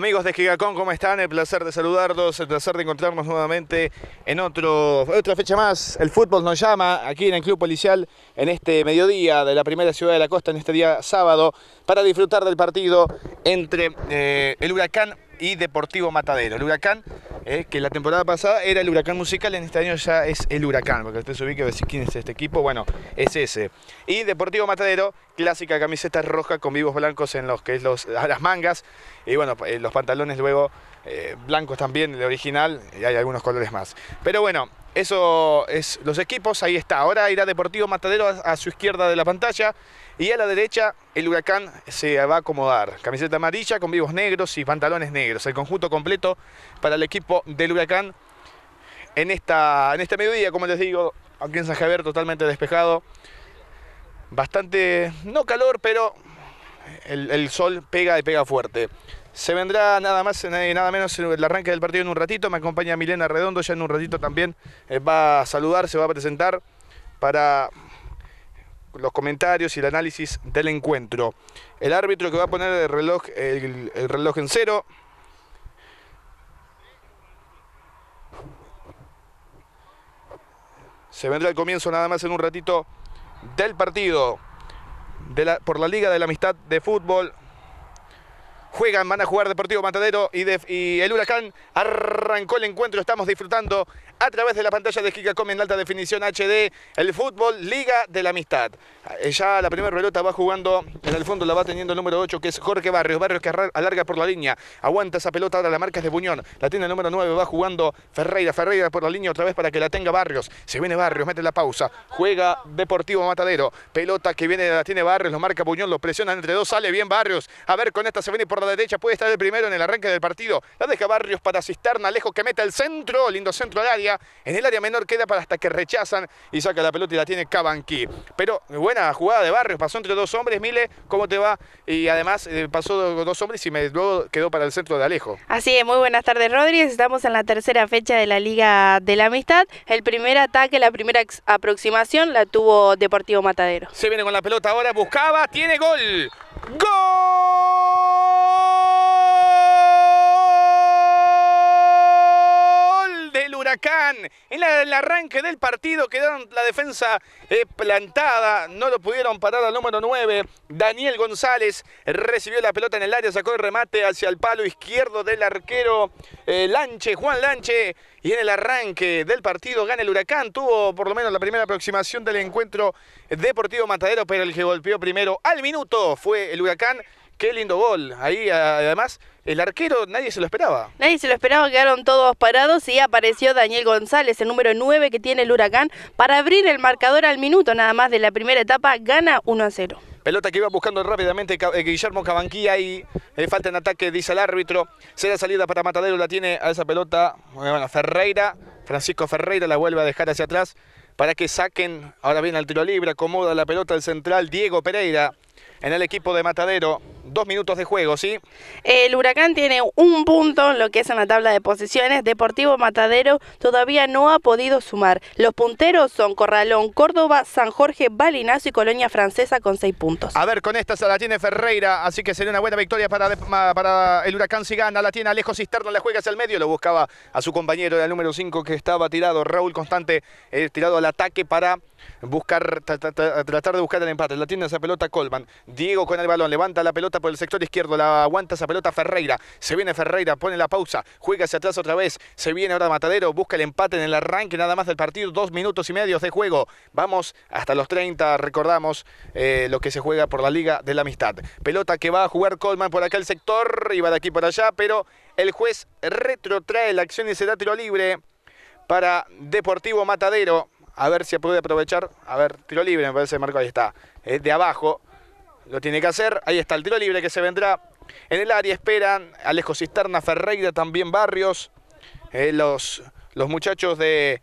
Amigos de Gigacón, ¿cómo están? El placer de saludarlos, el placer de encontrarnos nuevamente en otro, otra fecha más. El fútbol nos llama aquí en el Club Policial en este mediodía de la primera ciudad de la costa, en este día sábado, para disfrutar del partido entre eh, el Huracán y Deportivo Matadero. El huracán, eh, que la temporada pasada era el huracán musical, en este año ya es el huracán, porque usted subí que y quién es este equipo, bueno, es ese. Y Deportivo Matadero, clásica camiseta roja con vivos blancos en los que es las mangas, y bueno, eh, los pantalones luego eh, blancos también, el original, y hay algunos colores más. Pero bueno, eso es los equipos, ahí está. Ahora irá Deportivo Matadero a su izquierda de la pantalla. Y a la derecha el huracán se va a acomodar. Camiseta amarilla con vivos negros y pantalones negros. El conjunto completo para el equipo del huracán en, esta, en este mediodía, como les digo, aquí en San Javier totalmente despejado. Bastante, no calor, pero el, el sol pega y pega fuerte. Se vendrá nada más eh, nada menos el arranque del partido en un ratito. Me acompaña Milena Redondo, ya en un ratito también eh, va a saludar, se va a presentar para los comentarios y el análisis del encuentro. El árbitro que va a poner el reloj, el, reloj en cero. Se vendrá el comienzo nada más en un ratito del partido de la, por la Liga de la Amistad de Fútbol. Juegan, van a jugar Deportivo Matadero y, y el Huracán. Arrancó el encuentro, estamos disfrutando a través de la pantalla de GigaCom en alta definición HD, el fútbol Liga de la Amistad. Eh, ya la primera pelota va jugando, en el fondo la va teniendo el número 8, que es Jorge Barrios. Barrios que alarga por la línea, aguanta esa pelota, ahora la marca es de Buñón. La tiene el número 9, va jugando Ferreira. Ferreira por la línea otra vez para que la tenga Barrios. Se viene Barrios, mete la pausa, juega Deportivo Matadero. Pelota que viene, la tiene Barrios, lo marca Buñón, lo presiona entre dos, sale bien Barrios. A ver, con esta se viene por la derecha, puede estar el primero en el arranque del partido. La deja Barrios para Cisterna, lejos que mete el centro, lindo centro al área. En el área menor queda para hasta que rechazan y saca la pelota y la tiene Cabanqui. Pero eh, buena jugada de barrio. pasó entre dos hombres. Mile, ¿cómo te va? Y además eh, pasó dos hombres y me, luego quedó para el centro de Alejo. Así es, muy buenas tardes, Rodríguez. Estamos en la tercera fecha de la Liga de la Amistad. El primer ataque, la primera aproximación la tuvo Deportivo Matadero. Se viene con la pelota ahora, buscaba, tiene gol. ¡Gol! Huracán. En el arranque del partido quedaron la defensa eh, plantada, no lo pudieron parar al número 9. Daniel González recibió la pelota en el área, sacó el remate hacia el palo izquierdo del arquero eh, Lanche, Juan Lanche. Y en el arranque del partido gana el Huracán, tuvo por lo menos la primera aproximación del encuentro Deportivo Matadero, pero el que golpeó primero al minuto fue el Huracán. Qué lindo gol. Ahí además el arquero nadie se lo esperaba. Nadie se lo esperaba, quedaron todos parados y apareció Daniel González, el número 9 que tiene el Huracán, para abrir el marcador al minuto nada más de la primera etapa, gana 1 a 0. Pelota que iba buscando rápidamente eh, Guillermo Cabanquía y eh, falta en ataque, dice el árbitro. Será salida para Matadero, la tiene a esa pelota. Eh, bueno, Ferreira, Francisco Ferreira la vuelve a dejar hacia atrás para que saquen. Ahora viene el tiro libre, acomoda la pelota el central Diego Pereira en el equipo de Matadero. Dos minutos de juego, ¿sí? El Huracán tiene un punto en lo que es en la tabla de posiciones. Deportivo Matadero todavía no ha podido sumar. Los punteros son Corralón, Córdoba, San Jorge, Balinazo y Colonia Francesa con seis puntos. A ver, con esta se la tiene Ferreira, así que sería una buena victoria para, para el Huracán si gana. La tiene Alejo Cisterna, la juega hacia el medio. Lo buscaba a su compañero, el número 5 que estaba tirado, Raúl Constante, eh, tirado al ataque para buscar, tratar de buscar el empate. La tiene esa pelota Colman. Diego con el balón, levanta la pelota por el sector izquierdo, la aguanta esa pelota Ferreira. Se viene Ferreira, pone la pausa, juega hacia atrás otra vez. Se viene ahora Matadero, busca el empate en el arranque nada más del partido. Dos minutos y medio de juego. Vamos hasta los 30, recordamos eh, lo que se juega por la Liga de la Amistad. Pelota que va a jugar Colman por acá el sector, va de aquí para allá, pero el juez retrotrae la acción y se da tiro libre para Deportivo Matadero a ver si puede aprovechar. A ver, tiro libre, me parece, Marco, ahí está. Eh, de abajo lo tiene que hacer. Ahí está el tiro libre que se vendrá en el área. Esperan Alejo Cisterna, Ferreira, también Barrios. Eh, los, los muchachos de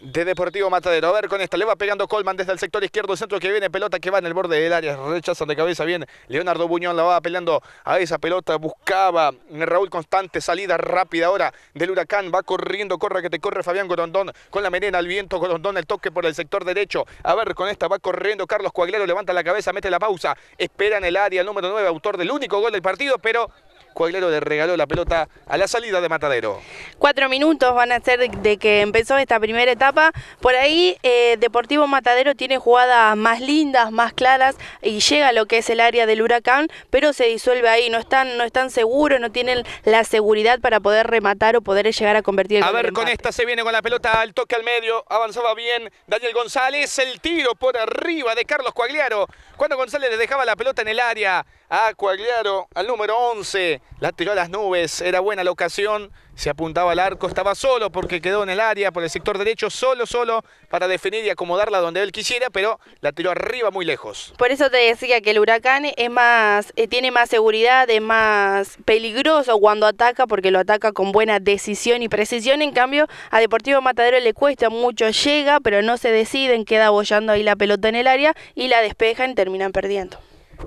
de Deportivo Matadero. A ver, con esta le va pegando Colman desde el sector izquierdo, centro que viene, pelota que va en el borde del área, rechaza de cabeza bien. Leonardo Buñón la va peleando a esa pelota, buscaba eh, Raúl Constante, salida rápida ahora del huracán, va corriendo, corre que te corre Fabián Gorondón con la merena al viento, Gorondón el toque por el sector derecho. A ver, con esta va corriendo Carlos Coaglero, levanta la cabeza, mete la pausa, espera en el área, el número 9, autor del único gol del partido, pero Coaglero le regaló la pelota a la salida de Matadero. Cuatro minutos van a ser de que empezó esta primera etapa. Por ahí eh, Deportivo Matadero tiene jugadas más lindas, más claras y llega a lo que es el área del huracán, pero se disuelve ahí. No están, no están seguros, no tienen la seguridad para poder rematar o poder llegar a convertir A ver, con esta se viene con la pelota al toque al medio. Avanzaba bien Daniel González. El tiro por arriba de Carlos Coagliaro. Cuando González le dejaba la pelota en el área a Coagliaro, al número 11 la tiró a las nubes, era buena la ocasión, se apuntaba al arco, estaba solo porque quedó en el área por el sector derecho, solo, solo, para definir y acomodarla donde él quisiera, pero la tiró arriba muy lejos. Por eso te decía que el huracán es más, eh, tiene más seguridad, es más peligroso cuando ataca porque lo ataca con buena decisión y precisión, en cambio a Deportivo Matadero le cuesta mucho, llega pero no se deciden, queda bollando ahí la pelota en el área y la despejan, terminan perdiendo.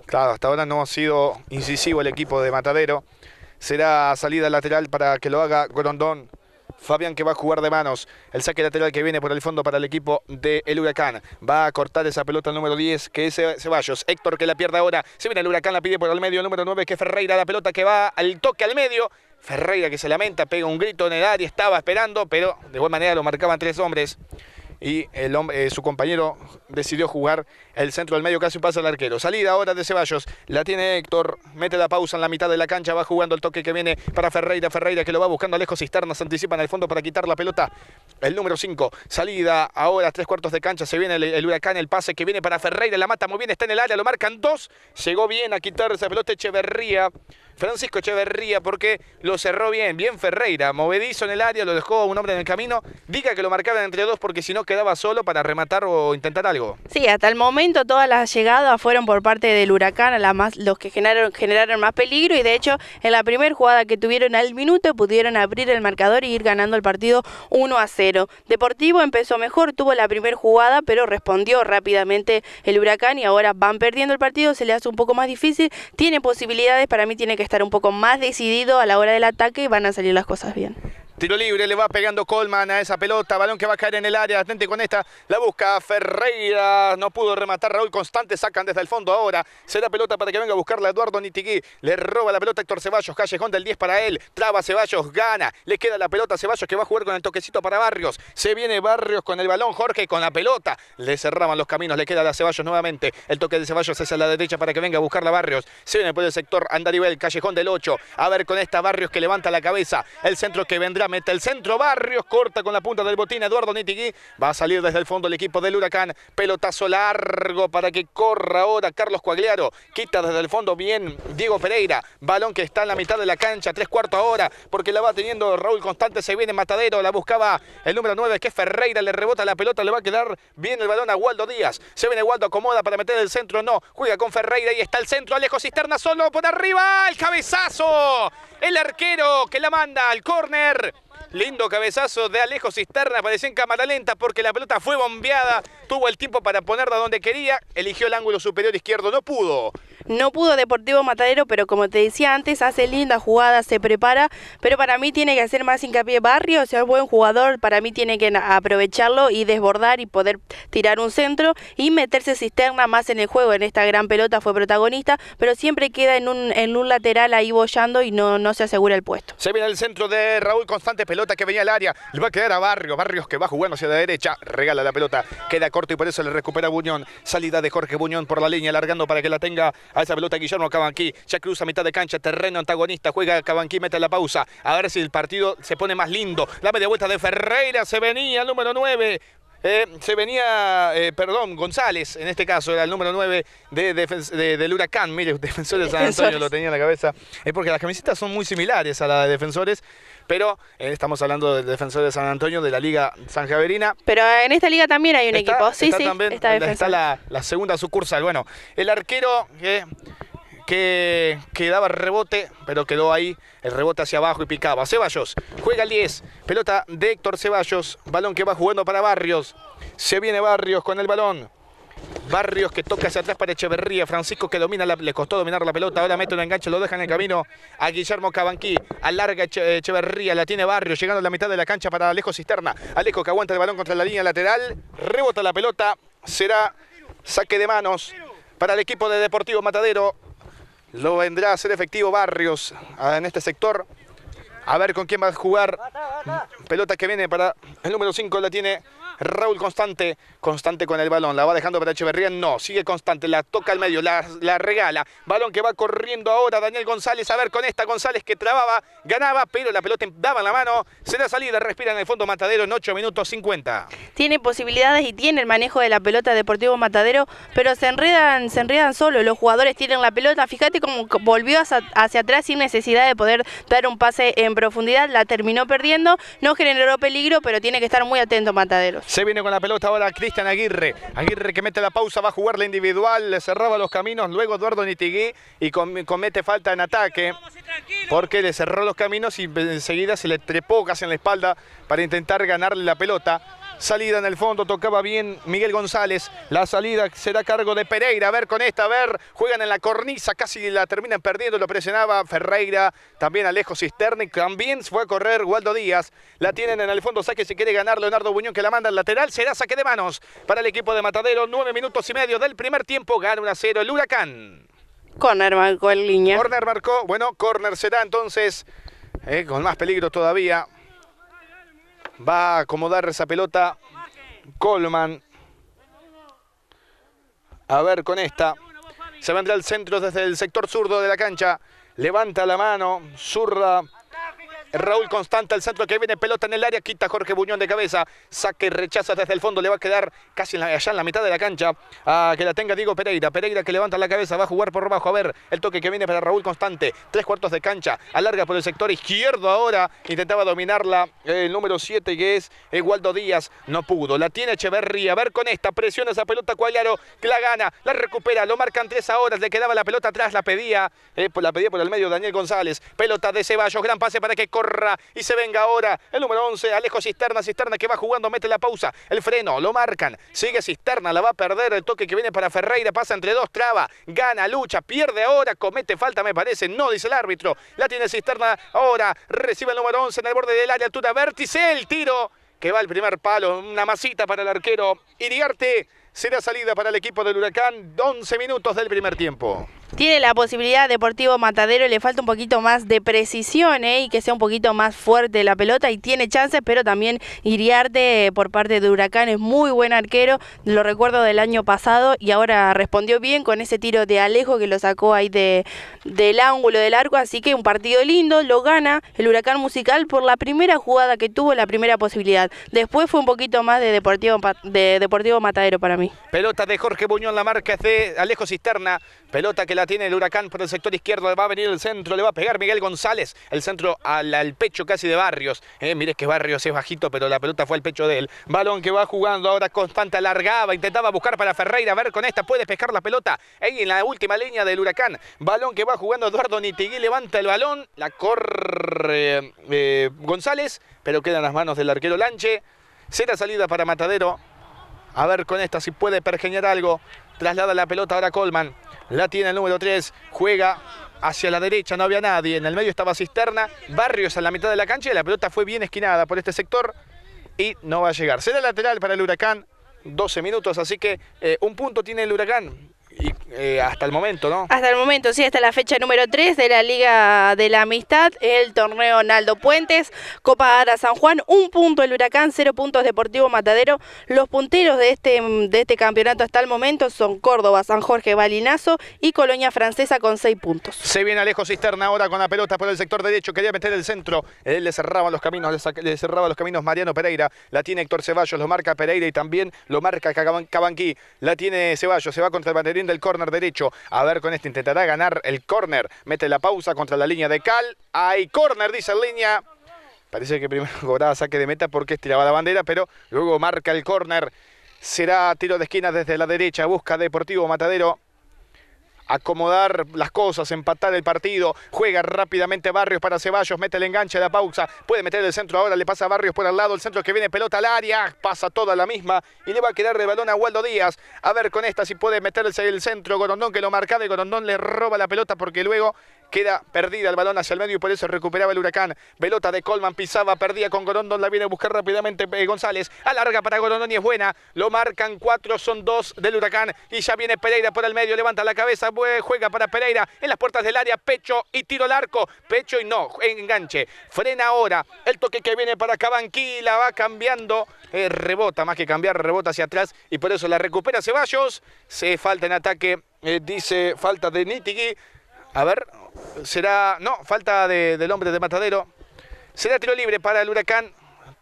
Claro, hasta ahora no ha sido incisivo el equipo de Matadero. Será salida lateral para que lo haga Grondón. Fabián que va a jugar de manos. El saque lateral que viene por el fondo para el equipo del El Huracán. Va a cortar esa pelota al número 10 que es eh, Ceballos. Héctor que la pierde ahora. Se viene el Huracán, la pide por el medio. El número 9 que es Ferreira. La pelota que va al toque al medio. Ferreira que se lamenta, pega un grito en el área. Estaba esperando, pero de buena manera lo marcaban tres hombres y el hombre, eh, su compañero decidió jugar el centro del medio, casi pasa al arquero. Salida ahora de Ceballos, la tiene Héctor, mete la pausa en la mitad de la cancha, va jugando el toque que viene para Ferreira, Ferreira que lo va buscando Cisterna lejos, anticipa en el fondo para quitar la pelota. El número 5, salida ahora, tres cuartos de cancha, se viene el, el, huracán, el pase que viene para Ferreira, la mata muy bien, está en el área, lo marcan dos, llegó bien a quitar esa pelota Echeverría. Francisco Echeverría, porque lo cerró bien, bien Ferreira, movedizo en el área, lo dejó un hombre en el camino, diga que lo marcaban entre dos porque si no quedaba solo para rematar o intentar algo. Sí, hasta el momento todas las llegadas fueron por parte del Huracán, los que generaron, más peligro y de hecho en la primera jugada que tuvieron al minuto pudieron abrir el marcador y ir ganando el partido 1 a 0. Deportivo empezó mejor, tuvo la primera jugada, pero respondió rápidamente el Huracán y ahora van perdiendo el partido, se le hace un poco más difícil, tiene posibilidades, para mí tiene que estar un poco más decidido a la hora del ataque y van a salir las cosas bien. Tiro libre, le va pegando Colman a esa pelota, balón que va a caer en el área, atente con esta, la busca Ferreira, no pudo rematar Raúl Constante, sacan desde el fondo ahora, será pelota para que venga a buscarla Eduardo Nitigui, le roba la pelota Héctor Ceballos, Callejón del 10 para él, traba Ceballos, gana, le queda la pelota a Ceballos que va a jugar con el toquecito para Barrios, se viene Barrios con el balón, Jorge con la pelota, le cerraban los caminos, le queda a Ceballos nuevamente, el toque de Ceballos hacia la derecha para que venga a buscarla Barrios, se viene por el sector Andaribel, Callejón del 8, a ver con esta Barrios que levanta la cabeza, el centro que vendrá Mete el centro. Barrios corta con la punta del botín. Eduardo Nitigui va a salir desde el fondo el equipo del Huracán. Pelotazo largo para que corra ahora Carlos Cuagliaro. Quita desde el fondo bien Diego Pereira. Balón que está en la mitad de la cancha. Tres cuartos ahora porque la va teniendo Raúl Constante. Se viene Matadero. La buscaba el número 9 que Ferreira. Le rebota la pelota. Le va a quedar bien el balón a Waldo Díaz. Se viene Waldo acomoda para meter el centro. No. Juega con Ferreira y está el centro. Alejo Cisterna solo por arriba. El cabezazo. El arquero que la manda al córner Lindo cabezazo de Alejo Cisterna. Apareció en cámara lenta porque la pelota fue bombeada. Tuvo el tiempo para ponerla donde quería. Eligió el ángulo superior izquierdo. No pudo. No pudo Deportivo Matadero, pero como te decía antes, hace linda jugada, se prepara, pero para mí tiene que hacer más hincapié Barrio, o sea, es buen jugador, para mí tiene que aprovecharlo y desbordar y poder tirar un centro y meterse cisterna más en el juego. En esta gran pelota fue protagonista, pero siempre queda en un, lateral ahí boyando y no, no se asegura el puesto. Se viene el centro de Raúl Constante, pelota que venía al área, le va a quedar a Barrio, Barrios que va jugando hacia la derecha, regala la pelota, queda corto y por eso le recupera Buñón. Salida de Jorge Buñón por la línea, alargando para que la tenga a esa pelota Guillermo Cabanqui, Ya cruza mitad de cancha, terreno antagonista. Juega Cabanquí, mete la pausa. A ver si el partido se pone más lindo. La media vuelta de Ferreira se venía, número 9. Eh, se venía, eh, perdón, González, en este caso, era el número 9 de, del Huracán. Mire, Defensor de San Antonio lo tenía en la cabeza. Es porque las camisetas son muy similares a las de Defensores, pero eh, estamos hablando del Defensor de San Antonio, de la Liga San Javerina. Pero en esta liga también hay un equipo, sí, sí. También, está, la, segunda sucursal. Bueno, el arquero que, quedaba daba rebote, pero quedó ahí el rebote hacia abajo y picaba. Ceballos juega el 10, pelota de Héctor Ceballos, balón que va jugando para Barrios. Se viene Barrios con el balón. Barrios que toca hacia atrás para Echeverría. Francisco que domina, le costó dominar la pelota. Ahora mete un enganche, lo dejan en el camino a Guillermo Cabanqui, Alarga Echeverría, la tiene Barrios, llegando a la mitad de la cancha para Alejo Cisterna. Alejo que aguanta el balón contra la línea lateral. Rebota la pelota, será saque de manos para el equipo de Deportivo Matadero. Lo vendrá a ser efectivo Barrios ah, en este sector. A ver con quién va a jugar. Pelota que viene para el número 5, la tiene Raúl Constante, Constante con el balón, la va dejando para Echeverría, no, sigue Constante, la toca al medio, la, regala, balón que va corriendo ahora Daniel González, a ver con esta González que trababa, ganaba, pero la pelota daba en la mano, Se da salida, respira en el fondo Matadero en 8 minutos 50. Tiene posibilidades y tiene el manejo de la pelota Deportivo Matadero, pero se enredan, se enredan solo, los jugadores tienen la pelota, fíjate cómo volvió hacia, atrás sin necesidad de poder dar un pase en profundidad, la terminó perdiendo, no generó peligro, pero tiene que estar muy atento Matadero se viene con la pelota ahora Cristian Aguirre. Aguirre que mete la pausa, va a jugar la individual, le cerraba los caminos, luego Eduardo Nitigui y comete falta en ataque. Porque le cerró los caminos y enseguida se le trepó casi en la espalda para intentar ganarle la pelota salida en el fondo, tocaba bien Miguel González, la salida será cargo de Pereira, a ver con esta, a ver, juegan en la cornisa, casi la terminan perdiendo, lo presionaba Ferreira, también Alejo Cisterni, también fue a correr Waldo Díaz, la tienen en el fondo, saque si quiere ganar Leonardo Buñón que la manda al lateral, será saque de manos para el equipo de Matadero, nueve minutos y medio del primer tiempo, gana 1 a 0 el Huracán. Corner marcó en línea. Corner marcó, bueno, corner será entonces eh, con más peligro todavía Va a acomodar esa pelota Colman. A ver con esta. Se vendrá al centro desde el sector zurdo de la cancha. Levanta la mano, zurda Raúl Constante al centro que viene pelota en el área, quita Jorge Buñón de cabeza, saque, rechaza desde el fondo, le va a quedar casi en la, allá en la mitad de la cancha que la tenga Diego Pereira. Pereira que levanta la cabeza, va a jugar por abajo, a ver el toque que viene para Raúl Constante, tres cuartos de cancha, alarga por el sector izquierdo ahora, intentaba dominarla el número 7 que es Egualdo Díaz, no pudo, la tiene Echeverría, a ver con esta, presiona esa pelota Cuagliaro, que la gana, la recupera, lo marcan tres ahora, le quedaba la pelota atrás, la pedía, eh, la pedía por el medio Daniel González, pelota de Ceballos, gran pase para que corra y se venga ahora el número 11, Alejo Cisterna, Cisterna que va jugando, mete la pausa, el freno, lo marcan, sigue Cisterna, la va a perder, el toque que viene para Ferreira, pasa entre dos, traba, gana, lucha, pierde ahora, comete falta me parece, no dice el árbitro, la tiene Cisterna ahora, recibe el número 11 en el borde del área, altura vértice, el tiro que va al primer palo, una masita para el arquero, Iriarte será salida para el equipo del Huracán, 11 minutos del primer tiempo tiene la posibilidad Deportivo Matadero, le falta un poquito más de precisión eh, y que sea un poquito más fuerte la pelota y tiene chances, pero también Iriarte eh, por parte de Huracán es muy buen arquero, lo recuerdo del año pasado y ahora respondió bien con ese tiro de Alejo que lo sacó ahí de, del ángulo del arco, así que un partido lindo, lo gana el Huracán Musical por la primera jugada que tuvo, la primera posibilidad. Después fue un poquito más de Deportivo, de Deportivo Matadero para mí. Pelota de Jorge Buñón, la marca de Alejo Cisterna, Pelota que la tiene el huracán por el sector izquierdo. Va a venir el centro. Le va a pegar Miguel González. El centro al, pecho casi de Barrios. Eh, mire que Barrios es bajito, pero la pelota fue al pecho de él. Balón que va jugando ahora Constante. Alargaba. Intentaba buscar para Ferreira. A ver con esta. Puede pescar la pelota. Ahí en la última línea del huracán. Balón que va jugando Eduardo Nitigui. Levanta el balón. La corre eh, González. Pero quedan las manos del arquero Lanche. Será salida para Matadero. A ver con esta si puede pergeñar algo. Traslada la pelota ahora Colman. La tiene el número 3, juega hacia la derecha, no había nadie, en el medio estaba Cisterna, Barrios a la mitad de la cancha y la pelota fue bien esquinada por este sector y no va a llegar. Será lateral para el Huracán, 12 minutos, así que eh, un punto tiene el Huracán, eh, hasta el momento, ¿no? Hasta el momento, sí, hasta la fecha número 3 de la Liga de la Amistad, el torneo Naldo Puentes, Copa Ara San Juan, un punto el Huracán, cero puntos Deportivo Matadero. Los punteros de este, de este campeonato hasta el momento son Córdoba, San Jorge, Balinazo y Colonia Francesa con seis puntos. Se viene Alejo Cisterna ahora con la pelota por el sector derecho, quería meter el centro, le cerraba los caminos, le, cerraba los caminos Mariano Pereira, la tiene Héctor Ceballos, lo marca Pereira y también lo marca Cabanquí, la tiene Ceballos, se va contra el banderín del córner derecho. A ver, con este intentará ganar el córner. Mete la pausa contra la línea de Cal. Hay córner, dice en línea. Parece que primero cobraba saque de meta porque estiraba la bandera, pero luego marca el córner. Será tiro de esquina desde la derecha. Busca Deportivo Matadero acomodar las cosas, empatar el partido. Juega rápidamente Barrios para Ceballos, mete el enganche a la pausa, puede meter el centro ahora, le pasa a Barrios por al lado, el centro que viene pelota al área, pasa toda la misma y le va a quedar de balón a Waldo Díaz. A ver con esta si puede meterse el centro, Gorondón que lo marcaba y Gorondón le roba la pelota porque luego Queda perdida el balón hacia el medio y por eso recuperaba el huracán. Pelota de Colman pisaba, perdía con Gorondón. La viene a buscar rápidamente eh, González. Alarga para Gorondón y es buena. Lo marcan cuatro, son dos del huracán. Y ya viene Pereira por el medio. Levanta la cabeza, juega para Pereira. En las puertas del área, pecho y tiro al arco. Pecho y no, enganche. Frena ahora. El toque que viene para la va cambiando. Eh, rebota, más que cambiar, rebota hacia atrás. Y por eso la recupera Ceballos. Se falta en ataque. Eh, dice falta de Nitigui. A ver, Será. No, falta del hombre de Matadero. Será tiro libre para el Huracán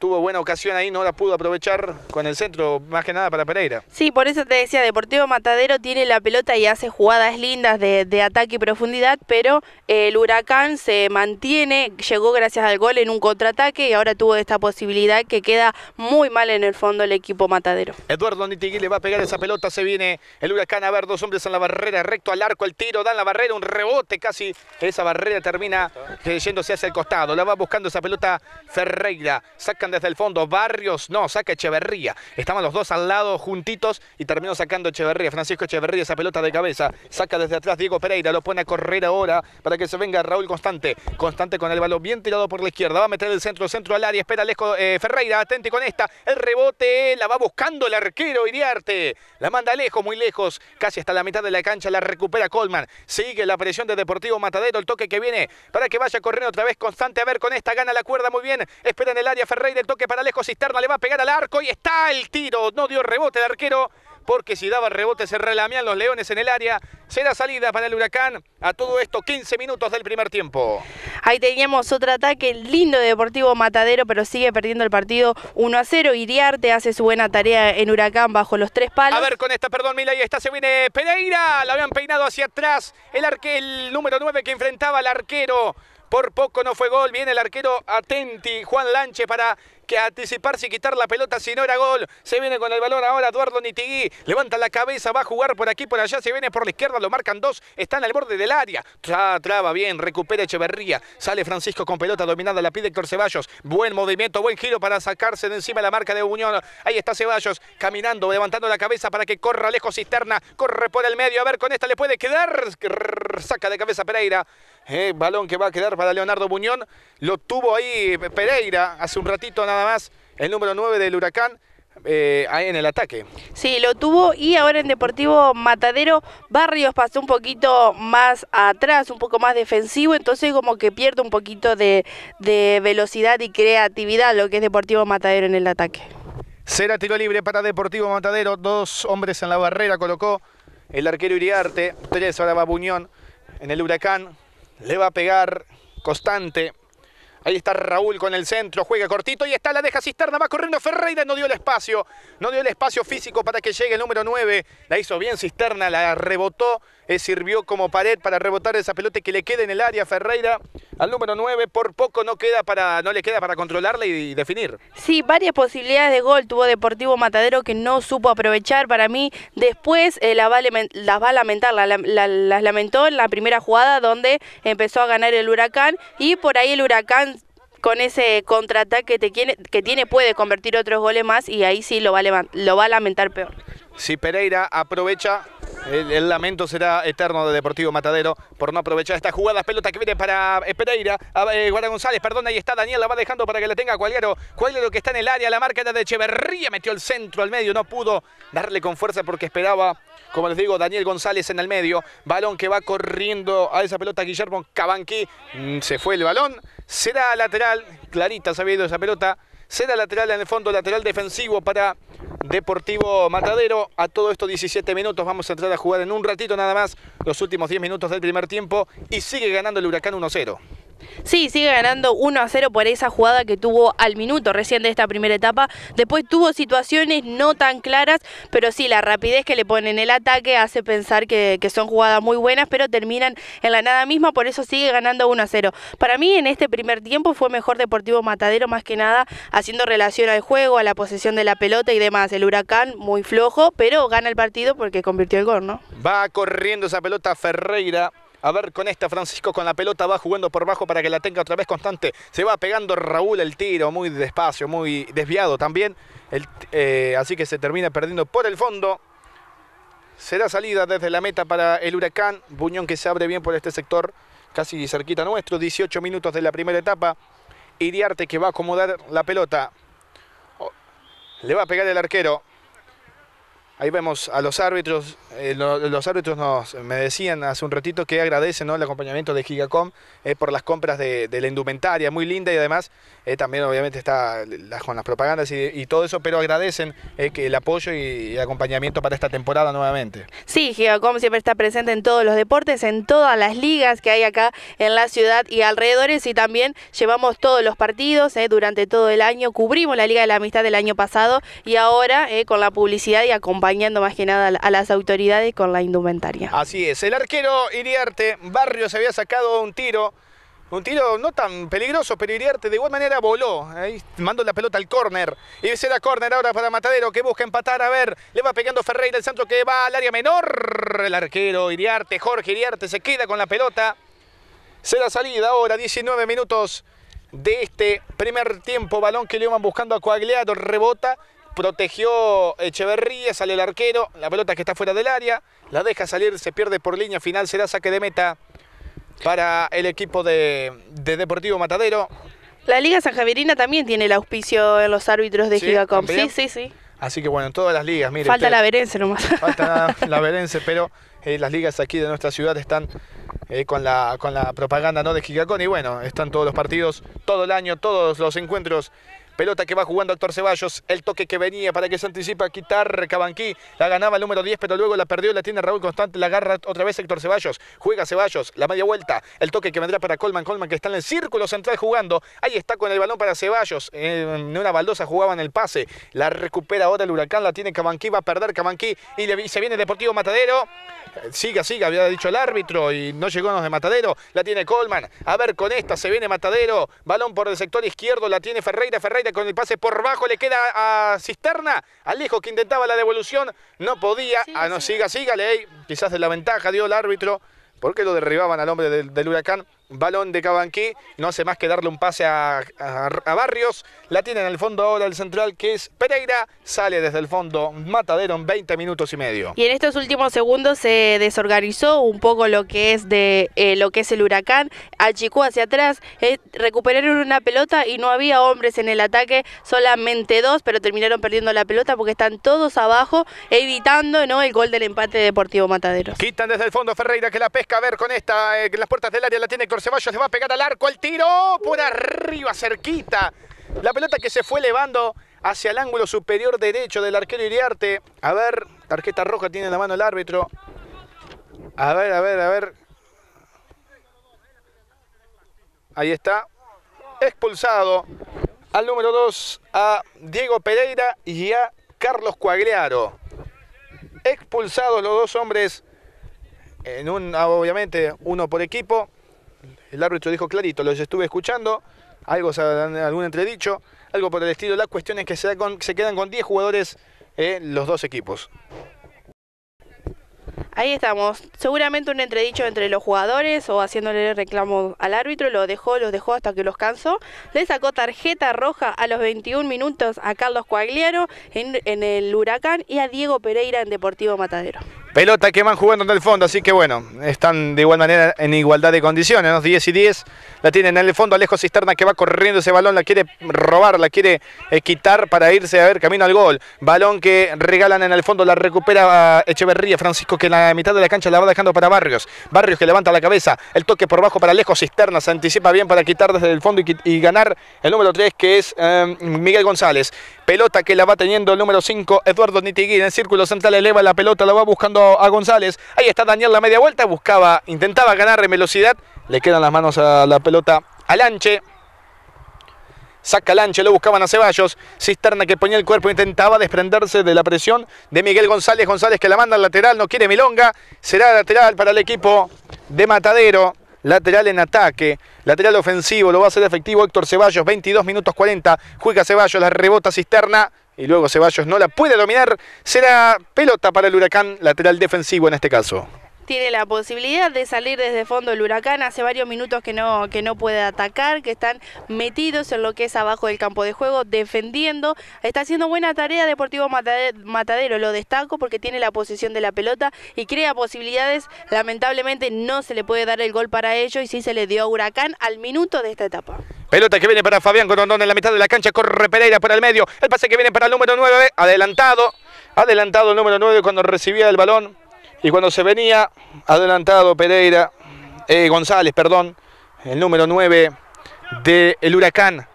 tuvo buena ocasión ahí, no la pudo aprovechar con el centro, más que nada para Pereira. Sí, por eso te decía, Deportivo Matadero tiene la pelota y hace jugadas lindas de, ataque y profundidad, pero eh, el huracán se mantiene, llegó gracias al gol en un contraataque y ahora tuvo esta posibilidad que queda muy mal en el fondo el equipo Matadero. Eduardo Nitigui le va a pegar esa pelota, se viene el huracán a ver dos hombres en la barrera, recto al arco, el tiro, dan la barrera, un rebote casi, esa barrera termina eh, yéndose hacia el costado, la va buscando esa pelota Ferreira, sacan desde el fondo. Barrios, no, saca Echeverría. Estaban los dos al lado, juntitos, y terminó sacando Echeverría. Francisco Echeverría, esa pelota de cabeza. Saca desde atrás Diego Pereira, lo pone a correr ahora para que se venga Raúl Constante. Constante con el balón bien tirado por la izquierda. Va a meter el centro, centro al área. Espera lejos, eh, Ferreira, atente con esta. El rebote, la va buscando el arquero Iriarte. La manda lejos, muy lejos. Casi hasta la mitad de la cancha la recupera Colman. Sigue la presión de Deportivo Matadero. El toque que viene para que vaya a correr otra vez Constante. A ver, con esta gana la cuerda muy bien. Espera en el área Ferreira de toque para Lejos Cisterna, le va a pegar al arco y está el tiro, no dio rebote el arquero porque si daba rebote se relamían los leones en el área. Será salida para el Huracán. A todo esto, 15 minutos del primer tiempo. Ahí teníamos otro ataque lindo de Deportivo Matadero, pero sigue perdiendo el partido 1 a 0. Iriarte hace su buena tarea en Huracán bajo los tres palos. A ver, con esta, perdón, Mila, y esta se viene Pereira. La habían peinado hacia atrás. El, arque, el número 9 que enfrentaba al arquero. Por poco no fue gol. Viene el arquero Atenti, Juan Lanche, para que anticiparse y quitar la pelota si no era gol. Se viene con el balón ahora Eduardo Nitigui. Levanta la cabeza, va a jugar por aquí, por allá. Se viene por la izquierda, lo marcan dos. Están al borde del área. traba bien, recupera Echeverría. Sale Francisco con pelota dominada, la pide Héctor Ceballos. Buen movimiento, buen giro para sacarse de encima la marca de Unión. Ahí está Ceballos caminando, levantando la cabeza para que corra lejos Cisterna. Corre por el medio, a ver, con esta le puede quedar. Saca de cabeza Pereira. El eh, balón que va a quedar para Leonardo Buñón. Lo tuvo ahí eh, Pereira hace un ratito nada más, el número 9 del Huracán. Eh, en el ataque. Sí, lo tuvo y ahora en Deportivo Matadero Barrios pasó un poquito más atrás, un poco más defensivo, entonces como que pierde un poquito de, velocidad y creatividad lo que es Deportivo Matadero en el ataque. Será tiro libre para Deportivo Matadero, dos hombres en la barrera colocó el arquero Iriarte, tres ahora va Buñón en el huracán, le va a pegar constante. Ahí está Raúl con el centro, juega cortito y está la deja cisterna, va corriendo Ferreira, no dio el espacio, no dio el espacio físico para que llegue el número 9, la hizo bien cisterna, la rebotó eh, sirvió como pared para rebotar esa pelota que le queda en el área Ferreira al número 9, por poco no queda para no le queda para controlarla y, definir. Sí, varias posibilidades de gol tuvo Deportivo Matadero que no supo aprovechar para mí. Después eh, las va, a lamentar, las lamentó en la primera jugada donde empezó a ganar el Huracán y por ahí el Huracán con ese contraataque te que tiene puede convertir otros goles más y ahí sí lo va a, lamentar peor. Si Pereira aprovecha, el, lamento será eterno de Deportivo Matadero por no aprovechar estas jugadas. Pelota que viene para eh, Pereira, a, eh, González, perdón, ahí está Daniel, la va dejando para que la tenga Cualero. Cualero que está en el área, la marca era de Echeverría, metió el centro al medio, no pudo darle con fuerza porque esperaba como les digo, Daniel González en el medio. Balón que va corriendo a esa pelota Guillermo Cabanqui. Mm, se fue el balón. Será lateral. Clarita se esa pelota. Será lateral en el fondo, lateral defensivo para Deportivo Matadero. A todo esto 17 minutos. Vamos a entrar a jugar en un ratito nada más. Los últimos 10 minutos del primer tiempo. Y sigue ganando el Huracán 1-0. Sí, sigue ganando 1 a 0 por esa jugada que tuvo al minuto recién de esta primera etapa. Después tuvo situaciones no tan claras, pero sí, la rapidez que le ponen el ataque hace pensar que, son jugadas muy buenas, pero terminan en la nada misma, por eso sigue ganando 1 a 0. Para mí en este primer tiempo fue mejor Deportivo Matadero más que nada, haciendo relación al juego, a la posesión de la pelota y demás. El huracán muy flojo, pero gana el partido porque convirtió el gol, ¿no? Va corriendo esa pelota Ferreira. A ver con esta Francisco con la pelota va jugando por bajo para que la tenga otra vez constante. Se va pegando Raúl el tiro muy despacio, muy desviado también. El, eh, así que se termina perdiendo por el fondo. Será salida desde la meta para el Huracán. Buñón que se abre bien por este sector, casi cerquita nuestro. 18 minutos de la primera etapa. Iriarte que va a acomodar la pelota. Oh, le va a pegar el arquero. Ahí vemos a los árbitros, eh, los árbitros nos, me decían hace un ratito que agradecen ¿no? el acompañamiento de Gigacom eh, por las compras de, la indumentaria, muy linda y además eh, también obviamente está con las propagandas y, todo eso, pero agradecen eh, el apoyo y, acompañamiento para esta temporada nuevamente. Sí, como siempre está presente en todos los deportes, en todas las ligas que hay acá en la ciudad y alrededores y también llevamos todos los partidos eh, durante todo el año, cubrimos la Liga de la Amistad del año pasado y ahora con la publicidad y acompañando más que nada a las autoridades con la indumentaria. Así es, el arquero Iriarte Barrio se había sacado un tiro. Un tiro no tan peligroso, pero Iriarte de igual manera voló. Ahí mandó la pelota al córner. Y será córner ahora para Matadero que busca empatar. A ver, le va pegando Ferreira el centro que va al área menor. El arquero Iriarte, Jorge Iriarte se queda con la pelota. Será salida ahora, 19 minutos de este primer tiempo. Balón que le iban buscando a Coagleado, rebota. Protegió Echeverría, sale el arquero. La pelota que está fuera del área. La deja salir, se pierde por línea final. Será saque de meta para el equipo de, Deportivo Matadero. La Liga San Javierina también tiene el auspicio en los árbitros de Gigacom. Sí, sí, sí. Así que bueno, en todas las ligas, mire. Falta la Verense nomás. Falta la, Verense, pero eh, las ligas aquí de nuestra ciudad están eh, con, la, con la propaganda ¿no? de Gigacom. y bueno, están todos los partidos, todo el año, todos los encuentros Pelota que va jugando Héctor Ceballos. El toque que venía para que se anticipa a quitar Cabanquí. La ganaba el número 10, pero luego la perdió. La tiene Raúl Constante. La agarra otra vez Héctor Ceballos. Juega Ceballos. La media vuelta. El toque que vendrá para Colman. Colman que está en el círculo central jugando. Ahí está con el balón para Ceballos. En una baldosa jugaban el pase. La recupera ahora el Huracán. La tiene Cabanquí. Va a perder Cabanquí. Y, se viene Deportivo Matadero. Siga, siga, había dicho el árbitro y no llegó a los de Matadero. La tiene Colman. A ver, con esta se viene Matadero. Balón por el sector izquierdo. La tiene Ferreira. Ferreira con el pase por bajo. Le queda a Cisterna. Alejo que intentaba la devolución. No podía. ah, no, siga, siga. Ley. Quizás de la ventaja dio el árbitro. Porque lo derribaban al hombre del huracán. Balón de Cabanqui, no hace más que darle un pase a, Barrios. La tiene en el fondo ahora el central que es Pereira. Sale desde el fondo Matadero en 20 minutos y medio. Y en estos últimos segundos se desorganizó un poco lo que es de eh, lo que es el huracán. Achicó hacia atrás, eh, recuperaron una pelota y no había hombres en el ataque, solamente dos, pero terminaron perdiendo la pelota porque están todos abajo, evitando ¿no? el gol del empate Deportivo Matadero. Quitan desde el fondo Ferreira que la pesca a ver con esta, eh, que las puertas del área la tiene Corsi. Ceballos le va a pegar al arco, el tiro por arriba, cerquita. La pelota que se fue elevando hacia el ángulo superior derecho del arquero Iriarte. A ver, tarjeta roja tiene en la mano el árbitro. A ver, a ver, a ver. Ahí está. Expulsado al número 2 a Diego Pereira y a Carlos Cuagliaro. Expulsados los dos hombres en un, obviamente, uno por equipo el árbitro dijo clarito, los estuve escuchando, algo, algún entredicho, algo por el estilo. La cuestión es que se, quedan con 10 jugadores en eh, los dos equipos. Ahí estamos. Seguramente un entredicho entre los jugadores o haciéndole reclamo al árbitro. Lo dejó, los dejó hasta que los cansó. Le sacó tarjeta roja a los 21 minutos a Carlos Coagliano en el Huracán y a Diego Pereira en Deportivo Matadero pelota que van jugando en el fondo, así que bueno, están de igual manera en igualdad de condiciones, 10 y 10, la tienen en el fondo, Alejo Cisterna que va corriendo ese balón, la quiere robar, la quiere eh, quitar para irse a ver camino al gol, balón que regalan en el fondo, la recupera eh, Echeverría, Francisco que en la mitad de la cancha la va dejando para Barrios, Barrios que levanta la cabeza, el toque por bajo para Alejo Cisterna, se anticipa bien para quitar desde el fondo y, ganar el número 3 que es eh, Miguel González, Pelota que la va teniendo el número 5, Eduardo Nitigui. En el círculo central eleva la pelota, la va buscando a González. Ahí está Daniel la media vuelta. Buscaba, intentaba ganar en velocidad. Le quedan las manos a la pelota a Lanche. Saca Lanche, lo buscaban a Ceballos. Cisterna que ponía el cuerpo, intentaba desprenderse de la presión de Miguel González. González que la manda al lateral, no quiere Milonga. Será lateral para el equipo de Matadero lateral en ataque, lateral ofensivo, lo va a hacer efectivo Héctor Ceballos, 22 minutos 40, juega Ceballos, la rebota cisterna y luego Ceballos no la puede dominar, será pelota para el huracán, lateral defensivo en este caso tiene la posibilidad de salir desde fondo el huracán. Hace varios minutos que no, que no puede atacar, que están metidos en lo que es abajo del campo de juego, defendiendo. Está haciendo buena tarea Deportivo Matadero, lo destaco porque tiene la posición de la pelota y crea posibilidades. Lamentablemente no se le puede dar el gol para ello y sí se le dio a Huracán al minuto de esta etapa. Pelota que viene para Fabián Corondón en la mitad de la cancha, corre Pereira por el medio. El pase que viene para el número 9, adelantado. Adelantado el número 9 cuando recibía el balón. Y cuando se venía adelantado Pereira, eh, González, perdón, el número 9 del Huracán,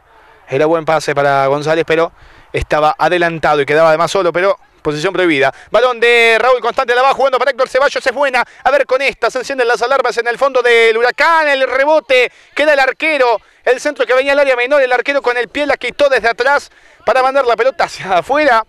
era buen pase para González, pero estaba adelantado y quedaba además solo, pero posición prohibida. Balón de Raúl Constante la va jugando para Héctor Ceballos, es buena. A ver con esta, se encienden las alarmas en el fondo del huracán, el rebote, queda el arquero, el centro que venía al área menor, el arquero con el pie la quitó desde atrás para mandar la pelota hacia afuera,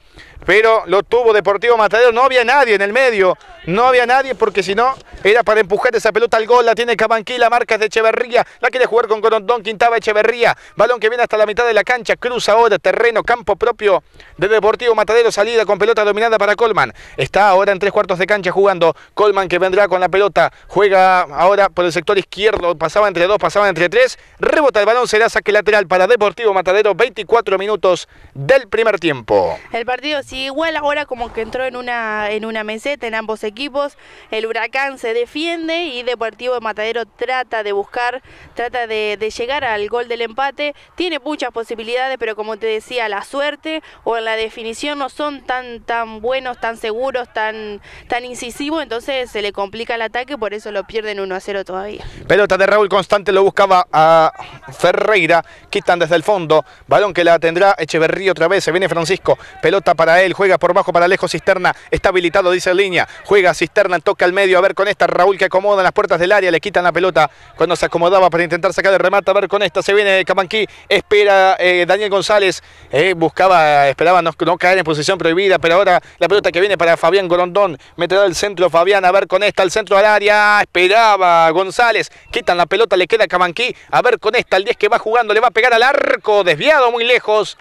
pero lo tuvo Deportivo Matadero, no había nadie en el medio. No había nadie porque si no era para empujar esa pelota al gol. La tiene Cabanquilla la marca de Echeverría. La quiere jugar con Corondón, Quintaba Echeverría. Balón que viene hasta la mitad de la cancha. Cruza ahora terreno, campo propio de Deportivo Matadero. Salida con pelota dominada para Colman. Está ahora en tres cuartos de cancha jugando. Colman que vendrá con la pelota. Juega ahora por el sector izquierdo. Pasaba entre dos, pasaba entre tres. Rebota el balón, será saque lateral para Deportivo Matadero. 24 minutos del primer tiempo. El partido sigue igual ahora como que entró en una, en una meseta en ambos equipos equipos. El Huracán se defiende y Deportivo de Matadero trata de buscar, trata de, llegar al gol del empate. Tiene muchas posibilidades, pero como te decía, la suerte o la definición no son tan, tan buenos, tan seguros, tan, tan incisivos, entonces se le complica el ataque, por eso lo pierden 1 a 0 todavía. Pelota de Raúl Constante lo buscaba a Ferreira, quitan desde el fondo, balón que la tendrá Echeverría otra vez, se viene Francisco, pelota para él, juega por bajo para lejos, Cisterna, está habilitado, dice línea, juega Cisterna, toca al medio, a ver con esta Raúl que acomoda las puertas del área, le quitan la pelota cuando se acomodaba para intentar sacar el remate, a ver con esta, se viene Camanqui, espera eh, Daniel González, eh, buscaba, esperaba no, caer en posición prohibida, pero ahora la pelota que viene para Fabián Gorondón, meterá el centro Fabián, a ver con esta, al centro del área, esperaba González, quitan la pelota, le queda Camanqui, a ver con esta, el 10 que va jugando, le va a pegar al arco, desviado muy lejos,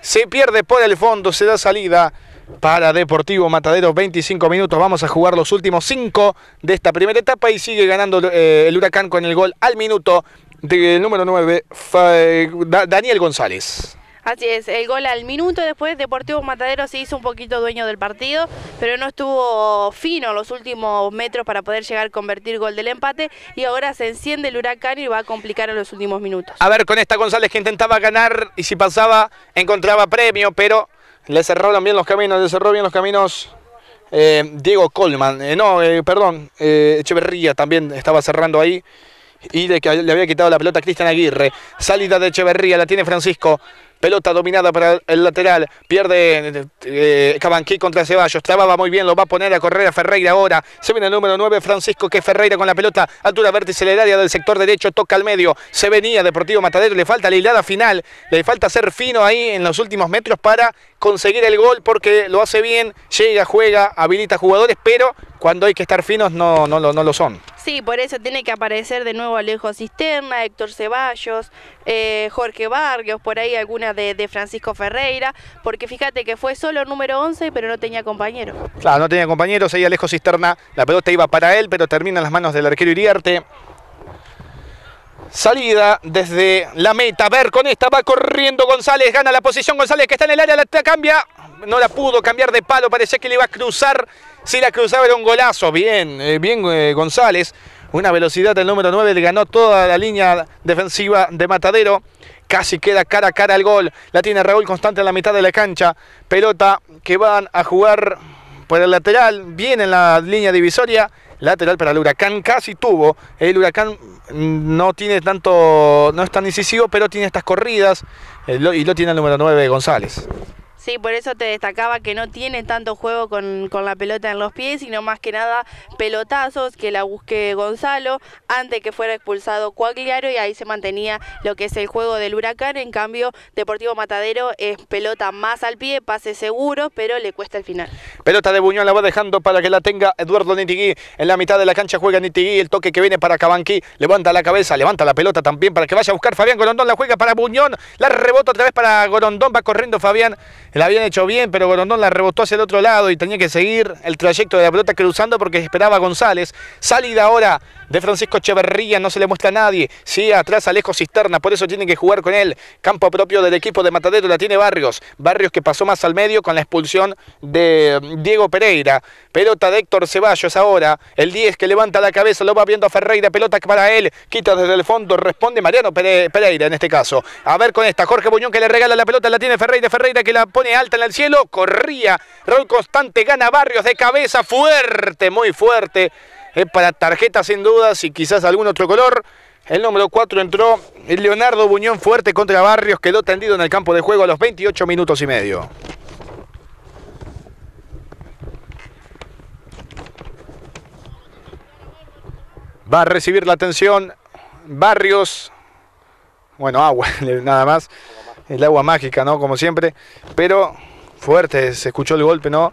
se pierde por el fondo, se da salida para Deportivo Matadero. 25 minutos. Vamos a jugar los últimos 5 de esta primera etapa y sigue ganando eh, el Huracán con el gol al minuto del número 9, Daniel González. Así es, el gol al minuto después Deportivo Matadero se hizo un poquito dueño del partido, pero no estuvo fino los últimos metros para poder llegar a convertir gol del empate y ahora se enciende el huracán y va a complicar en los últimos minutos. A ver, con esta González que intentaba ganar y si pasaba encontraba premio, pero le cerraron bien los caminos, le cerró bien los caminos eh, Diego Coleman. Eh, no, eh, perdón, Echeverría también estaba cerrando ahí. Y le, le había quitado la pelota a Cristian Aguirre. Salida de Echeverría, la tiene Francisco. Pelota dominada para el lateral. Pierde eh, contra Ceballos. Trababa muy bien, lo va a poner a correr a Ferreira ahora. Se viene el número 9, Francisco, que Ferreira con la pelota. Altura vértice del área del sector derecho. Toca al medio. Se venía Deportivo Matadero. Le falta la hilada final. Le falta ser fino ahí en los últimos metros para conseguir el gol porque lo hace bien. Llega, juega, habilita jugadores, pero cuando hay que estar finos no, no, no, no lo son. Sí, por eso tiene que aparecer de nuevo Alejo Cisterna, Héctor Ceballos, eh, Jorge Barrios, por ahí alguna de, Francisco Ferreira, porque fíjate que fue solo número 11, pero no tenía compañero. Claro, no tenía compañeros, ahí Alejo Cisterna, la pelota iba para él, pero termina en las manos del arquero Iriarte. Salida desde la meta, a ver con esta, va corriendo González, gana la posición González que está en el área, la cambia, no la pudo cambiar de palo, parecía que le iba a cruzar. Si la cruzaba era un golazo. Bien, eh, bien eh, González. Una velocidad del número 9, le ganó toda la línea defensiva de Matadero. Casi queda cara a cara al gol. La tiene Raúl Constante en la mitad de la cancha. Pelota que van a jugar por el lateral. Bien en la línea divisoria lateral para el Huracán, casi tuvo. El Huracán mm, no tiene tanto, no es tan incisivo, pero tiene estas corridas eh, y lo tiene el número 9 González. Sí, por eso te destacaba que no tiene tanto juego con, la pelota en los pies, sino más que nada pelotazos que la busque Gonzalo antes que fuera expulsado Cuagliaro y ahí se mantenía lo que es el juego del huracán. En cambio, Deportivo Matadero es pelota más al pie, pase seguro, pero le cuesta el final. Pelota de Buñón la va dejando para que la tenga Eduardo Nitigui. En la mitad de la cancha juega Nitigui, el toque que viene para Cabanqui, levanta la cabeza, levanta la pelota también para que vaya a buscar Fabián Gorondón, la juega para Buñón, la rebota otra vez para Gorondón, va corriendo Fabián. La habían hecho bien, pero Gorondón la rebotó hacia el otro lado y tenía que seguir el trayecto de la pelota cruzando porque esperaba González. Salida ahora de Francisco Echeverría, no se le muestra a nadie. Sí, atrás Alejo Cisterna, por eso tienen que jugar con él. Campo propio del equipo de Matadero la tiene Barrios. Barrios que pasó más al medio con la expulsión de Diego Pereira. Pelota de Héctor Ceballos ahora. El 10 que levanta la cabeza, lo va viendo a Ferreira. Pelota para él. Quita desde el fondo. Responde Mariano Pereira en este caso. A ver con esta. Jorge Buñón que le regala la pelota. La tiene Ferreira. Ferreira que la pone alta en el cielo. Corría. Rol constante. Gana Barrios de cabeza. Fuerte, muy fuerte es para tarjeta sin dudas y quizás algún otro color. El número 4 entró Leonardo Buñón fuerte contra Barrios, quedó tendido en el campo de juego a los 28 minutos y medio. Va a recibir la atención Barrios. Bueno, agua, nada más. El agua mágica, ¿no? Como siempre. Pero fuerte, se escuchó el golpe, ¿no?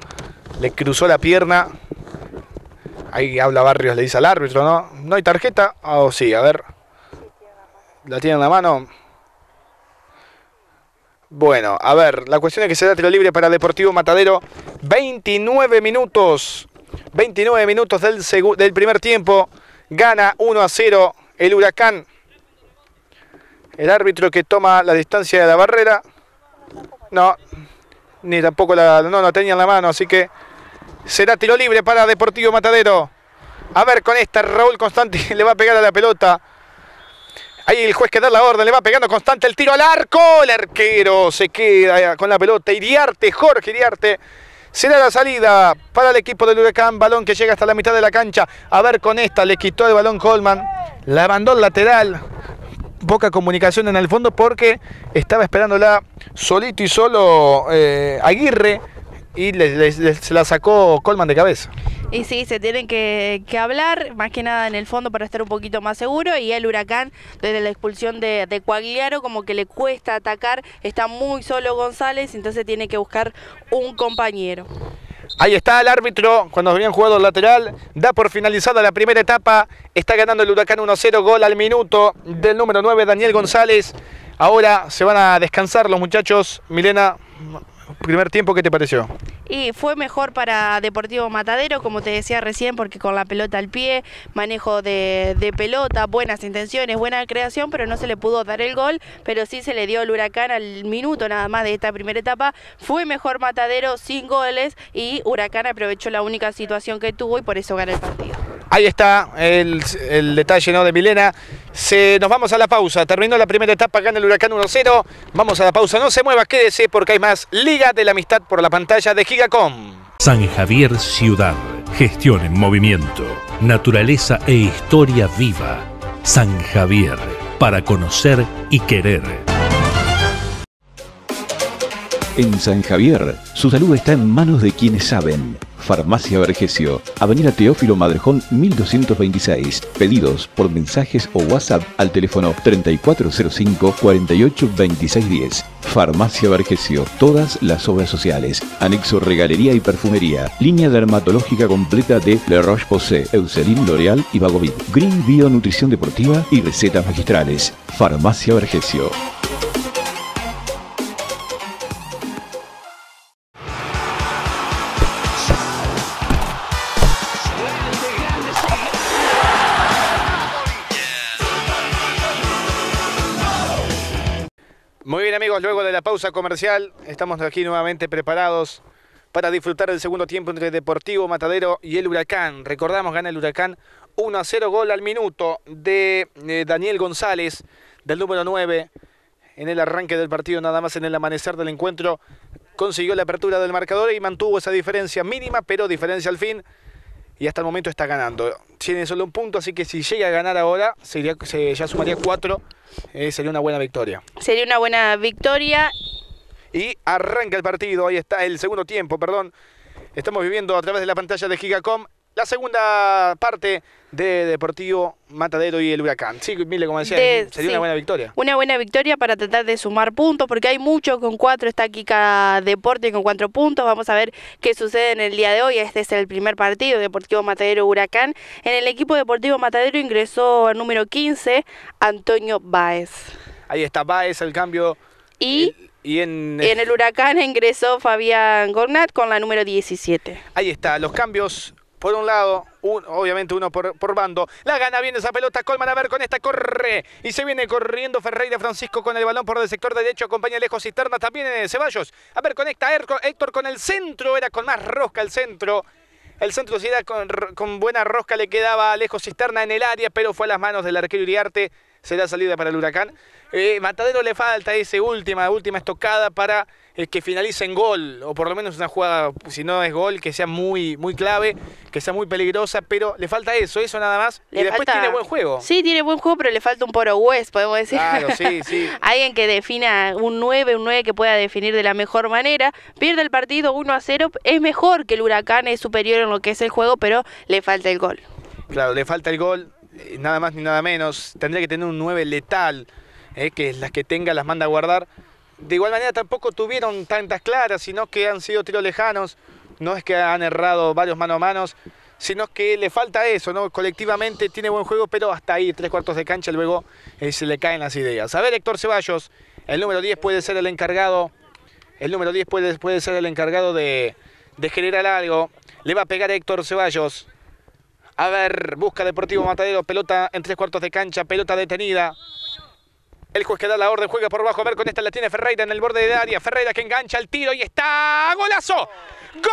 Le cruzó la pierna ahí habla Barrios, le dice al árbitro, ¿no? ¿No hay tarjeta? Ah, oh, sí, a ver. ¿La tiene en la mano? Bueno, a ver, la cuestión es que se da tiro libre para Deportivo Matadero. 29 minutos. 29 minutos del, del primer tiempo. Gana 1 a 0 el Huracán. El árbitro que toma la distancia de la barrera. No, ni tampoco la... No, tenía en la mano, así que... Será tiro libre para Deportivo Matadero. A ver con esta, Raúl Constante le va a pegar a la pelota. Ahí el juez que da la orden, le va pegando constante el tiro al arco. El arquero se queda con la pelota. Iriarte, Jorge Iriarte. Será la salida para el equipo del Huracán. Balón que llega hasta la mitad de la cancha. A ver con esta, le quitó el balón Coleman. La mandó lateral. Poca comunicación en el fondo porque estaba esperándola solito y solo eh, Aguirre y se la sacó Colman de cabeza. Y sí, se tienen que, hablar, más que nada en el fondo para estar un poquito más seguro. Y el huracán, desde la expulsión de, de como que le cuesta atacar, está muy solo González, entonces tiene que buscar un compañero. Ahí está el árbitro, cuando habían jugado el lateral, da por finalizada la primera etapa, está ganando el Huracán 1-0, gol al minuto del número 9, Daniel González. Ahora se van a descansar los muchachos, Milena, primer tiempo, ¿qué te pareció? Y fue mejor para Deportivo Matadero, como te decía recién, porque con la pelota al pie, manejo de, pelota, buenas intenciones, buena creación, pero no se le pudo dar el gol, pero sí se le dio el huracán al minuto nada más de esta primera etapa. Fue mejor Matadero sin goles y Huracán aprovechó la única situación que tuvo y por eso ganó el partido. Ahí está el, detalle de Milena. Se, nos vamos a la pausa. Terminó la primera etapa acá el Huracán 1-0. Vamos a la pausa. No se mueva, quédese porque hay más Liga de la Amistad por la pantalla de Gigacom. San Javier Ciudad. Gestión en movimiento. Naturaleza e historia viva. San Javier. Para conocer y querer. En San Javier, su salud está en manos de quienes saben. Farmacia Vergesio, Avenida Teófilo Madrejón 1226. Pedidos por mensajes o WhatsApp al teléfono 3405-482610. Farmacia Vergesio, todas las obras sociales. Anexo Regalería y Perfumería. Línea dermatológica completa de Le Roche-Posay, Eucerin, L'Oreal y Bagovic. Green Bio Nutrición Deportiva y recetas magistrales. Farmacia Vergesio. amigos, luego de la pausa comercial, estamos aquí nuevamente preparados para disfrutar del segundo tiempo entre Deportivo Matadero y el Huracán. Recordamos, gana el Huracán 1 a 0 gol al minuto de eh, Daniel González, del número 9, en el arranque del partido, nada más en el amanecer del encuentro. Consiguió la apertura del marcador y mantuvo esa diferencia mínima, pero diferencia al fin y hasta el momento está ganando. Tiene solo un punto, así que si llega a ganar ahora, sería, ya sumaría cuatro, eh, sería una buena victoria. Sería una buena victoria. Y arranca el partido, ahí está el segundo tiempo, perdón. Estamos viviendo a través de la pantalla de Gigacom la segunda parte de Deportivo Matadero y el Huracán. Sí, como decía, sería una buena victoria. Una buena victoria para tratar de sumar puntos, porque hay muchos con cuatro, está aquí cada Deporte con cuatro puntos. Vamos a ver qué sucede en el día de hoy. Este es el primer partido, Deportivo Matadero Huracán. En el equipo Deportivo Matadero ingresó al número 15, Antonio Baez. Ahí está Baez, el cambio. Y... en, en, el Huracán ingresó Fabián Gornat con la número 17. Ahí está, los cambios por un lado, obviamente uno por, bando. La gana viene esa pelota, Colman a ver con esta, corre. Y se viene corriendo Ferreira Francisco con el balón por el sector derecho, acompaña lejos Cisterna también en eh, Ceballos. A ver, conecta Héctor con el centro, era con más rosca el centro. El centro sí era con, buena rosca, le quedaba lejos Cisterna en el área, pero fue a las manos del arquero se Será salida para el Huracán. Eh, Matadero le falta ese última, última estocada para eh, que finalice en gol, o por lo menos una jugada, si no es gol, que sea muy, muy clave, que sea muy peligrosa, pero le falta eso, eso nada más. y después tiene buen juego. Sí, tiene buen juego, pero le falta un Poro West, podemos decir. Claro, sí, sí. Alguien que defina un 9, un 9 que pueda definir de la mejor manera. Pierde el partido 1 a 0, es mejor que el Huracán, es superior en lo que es el juego, pero le falta el gol. Claro, le falta el gol, eh, nada más ni nada menos. Tendría que tener un 9 letal ¿eh? que las que tenga las manda a guardar. De igual manera tampoco tuvieron tantas claras, sino que han sido tiros lejanos, no es que han errado varios mano a manos, sino que le falta eso, ¿no? Colectivamente tiene buen juego, pero hasta ahí, tres cuartos de cancha, luego eh, se le caen las ideas. A ver, Héctor Ceballos, el número 10 puede ser el encargado, el número 10 puede, ser el encargado de, generar algo. Le va a pegar Héctor Ceballos. A ver, busca Deportivo Matadero, pelota en tres cuartos de cancha, pelota detenida. El juez que da la orden juega por bajo. A ver, con esta la tiene Ferreira en el borde de área. Ferreira que engancha el tiro y está. ¡Golazo! ¡Gol!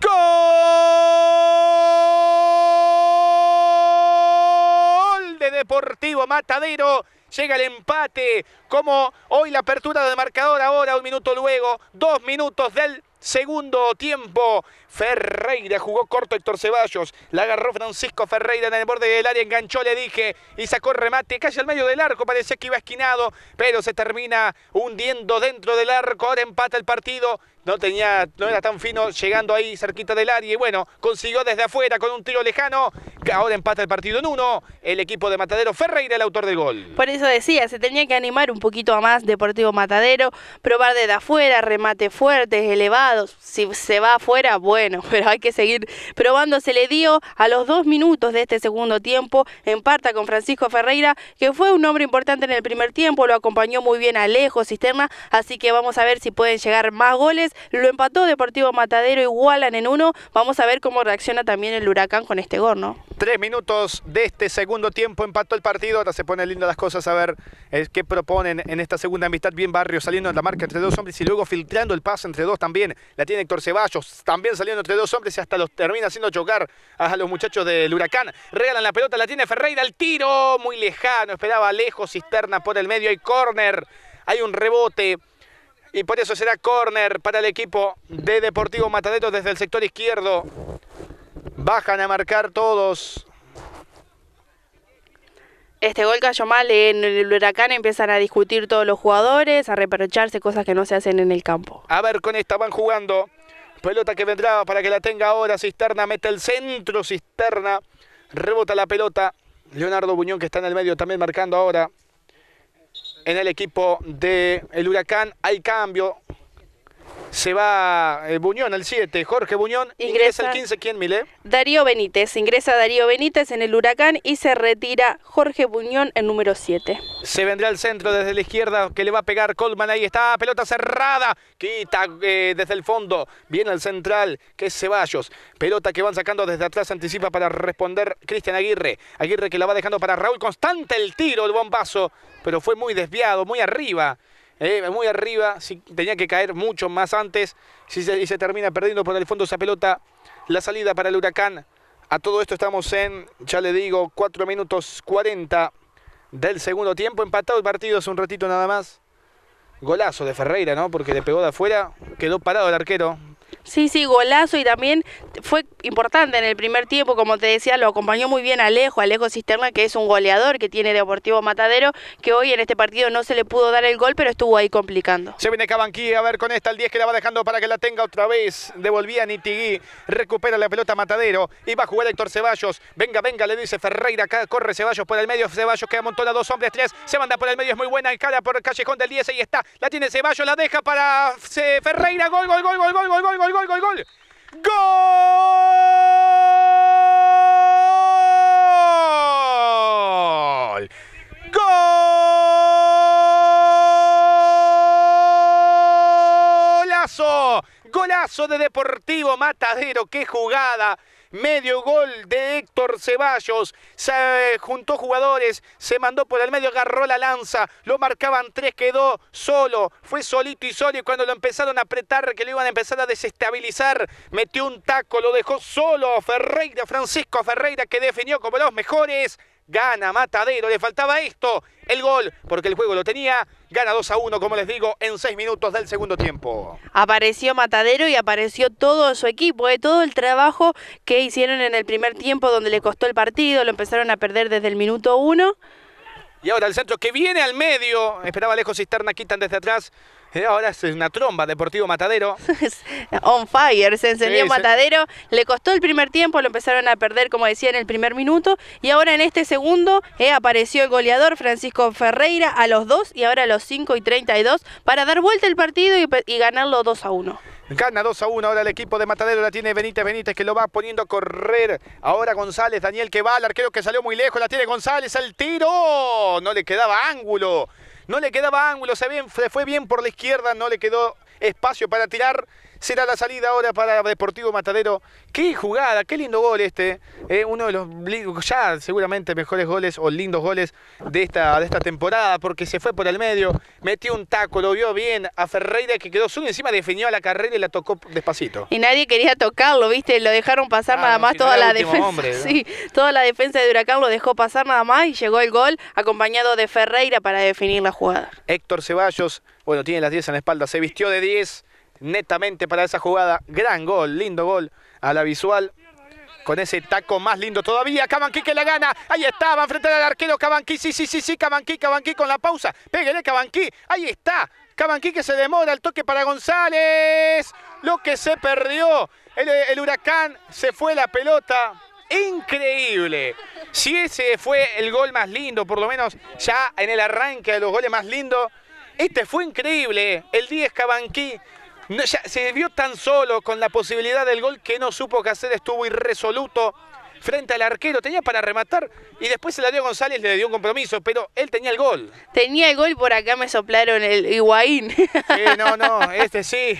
¡Gol! De Deportivo Matadero. Llega el empate. Como hoy la apertura de marcador ahora, un minuto luego, dos minutos del segundo tiempo. Ferreira jugó corto Héctor Ceballos. La agarró Francisco Ferreira en el borde del área. Enganchó, le dije. Y sacó remate casi al medio del arco. Parecía que iba esquinado. Pero se termina hundiendo dentro del arco. Ahora empata el partido. No tenía, no era tan fino llegando ahí cerquita del área. Y bueno, consiguió desde afuera con un tiro lejano. Ahora empata el partido en uno. El equipo de Matadero Ferreira, el autor del gol. Por eso decía, se tenía que animar un poquito a más Deportivo Matadero. Probar desde afuera, remate fuertes, elevados. Si se va afuera, bueno bueno, pero hay que seguir probando. Se le dio a los dos minutos de este segundo tiempo en parta con Francisco Ferreira, que fue un hombre importante en el primer tiempo, lo acompañó muy bien Alejo Cisterna, así que vamos a ver si pueden llegar más goles. Lo empató Deportivo Matadero, igualan en uno. Vamos a ver cómo reacciona también el Huracán con este gol, Tres minutos de este segundo tiempo, empató el partido, ahora se ponen lindas las cosas a ver eh, qué proponen en esta segunda amistad. Bien Barrio saliendo en la marca entre dos hombres y luego filtrando el paso entre dos también. La tiene Héctor Ceballos, también saliendo entre dos hombres y hasta los termina haciendo chocar a los muchachos del Huracán. Regalan la pelota, la tiene Ferreira, el tiro muy lejano, esperaba lejos, cisterna por el medio, hay córner, hay un rebote. Y por eso será córner para el equipo de Deportivo Mataderos desde el sector izquierdo. Bajan a marcar todos. Este gol cayó mal en el huracán, empiezan a discutir todos los jugadores, a reprocharse cosas que no se hacen en el campo. A ver, con esta van jugando Pelota que vendrá para que la tenga ahora. Cisterna mete el centro. Cisterna rebota la pelota. Leonardo Buñón que está en el medio también marcando ahora. En el equipo del el Huracán hay cambio. Se va eh, Buñón al 7, Jorge Buñón. Ingresa, el 15, ¿quién, Mile? Darío Benítez. Ingresa Darío Benítez en el Huracán y se retira Jorge Buñón en número 7. Se vendrá al centro desde la izquierda que le va a pegar Colman. Ahí está, pelota cerrada. Quita eh, desde el fondo. Viene al central, que es Ceballos. Pelota que van sacando desde atrás, anticipa para responder Cristian Aguirre. Aguirre que la va dejando para Raúl. Constante el tiro, el bombazo, pero fue muy desviado, muy arriba. Eh, muy arriba, si, tenía que caer mucho más antes, si se, y se termina perdiendo por el fondo esa pelota, la salida para el huracán. A todo esto estamos en, ya le digo, 4 minutos 40 del segundo tiempo, empatado el partido hace un ratito nada más. Golazo de Ferreira, ¿no? Porque le pegó de afuera, quedó parado el arquero, Sí, sí, golazo y también fue importante en el primer tiempo, como te decía, lo acompañó muy bien Alejo, Alejo Cisterna, que es un goleador que tiene Deportivo Matadero, que hoy en este partido no se le pudo dar el gol, pero estuvo ahí complicando. Se viene Cabanqui, a ver con esta el 10 que la va dejando para que la tenga otra vez, devolvía Nitigui, recupera la pelota Matadero y va a jugar Héctor Ceballos, venga, venga, le dice Ferreira, acá corre Ceballos por el medio, Ceballos que a dos hombres, tres, se manda por el medio, es muy buena, cara por el callejón del 10, ahí está, la tiene Ceballos, la deja para Ferreira, gol, gol, gol, gol, gol, gol, gol gol, gol, gol, gol. ¡Gol! ¡Golazo! ¡Golazo de Deportivo Matadero! ¡Qué jugada! Medio gol de Héctor Ceballos. Se juntó jugadores, se mandó por el medio, agarró la lanza. Lo marcaban tres, quedó solo. Fue solito y solo. Y cuando lo empezaron a apretar, que lo iban a empezar a desestabilizar, metió un taco, lo dejó solo. Ferreira, Francisco Ferreira, que definió como los mejores. Gana Matadero, le faltaba esto, el gol, porque el juego lo tenía. Gana 2 a 1, como les digo, en 6 minutos del segundo tiempo. Apareció Matadero y apareció todo su equipo, ¿eh? todo el trabajo que hicieron en el primer tiempo donde le costó el partido, lo empezaron a perder desde el minuto 1. Y ahora el centro que viene al medio, esperaba lejos Cisterna, quitan desde atrás. Eh, ahora es una tromba, Deportivo Matadero. On fire, se encendió Matadero. Le costó el primer tiempo, lo empezaron a perder, como decía, en el primer minuto. Y ahora en este segundo eh, apareció el goleador Francisco Ferreira a los 2 y ahora a los 5 y 32 para dar vuelta el partido y, ganarlo 2 a 1. Gana 2 a 1 ahora el equipo de Matadero, la tiene Benítez Benítez que lo va poniendo a correr. Ahora González, Daniel que va, el arquero que salió muy lejos, la tiene González, al tiro. No le quedaba ángulo. No le quedaba ángulo, se, fue bien por la izquierda, no le quedó espacio para tirar. Será la salida ahora para Deportivo Matadero. Qué jugada, qué lindo gol este. Eh, uno de los ya seguramente mejores goles o lindos goles de esta, de esta temporada porque se fue por el medio, metió un taco, lo vio bien a Ferreira que quedó solo encima, definió a la carrera y la tocó despacito. Y nadie quería tocarlo, ¿viste? Lo dejaron pasar ah, nada más toda la defensa. Sí, toda la defensa de Huracán lo dejó pasar nada más y llegó el gol acompañado de Ferreira para definir la jugada. Héctor Ceballos, bueno, tiene las 10 en la espalda, se vistió de 10 netamente para esa jugada. Gran gol, lindo gol a la visual. Con ese taco más lindo todavía. Cabanqui que la gana. Ahí está. Va al arquero Cabanqui, Sí, sí, sí, sí. Cabanqui Cabanqui con la pausa. Pégale Cabanqui Ahí está. Cabanqui que se demora. El toque para González. Lo que se perdió. El, huracán se fue la pelota increíble. Si ese fue el gol más lindo, por lo menos ya en el arranque de los goles más lindos, este fue increíble. El 10 Cabanqui se vio tan solo con la posibilidad del gol que no supo qué hacer, estuvo irresoluto frente al arquero, tenía para rematar y después se la dio González, le dio un compromiso, pero él tenía el gol. Tenía el gol por acá me soplaron el Higuaín. no, no, este sí.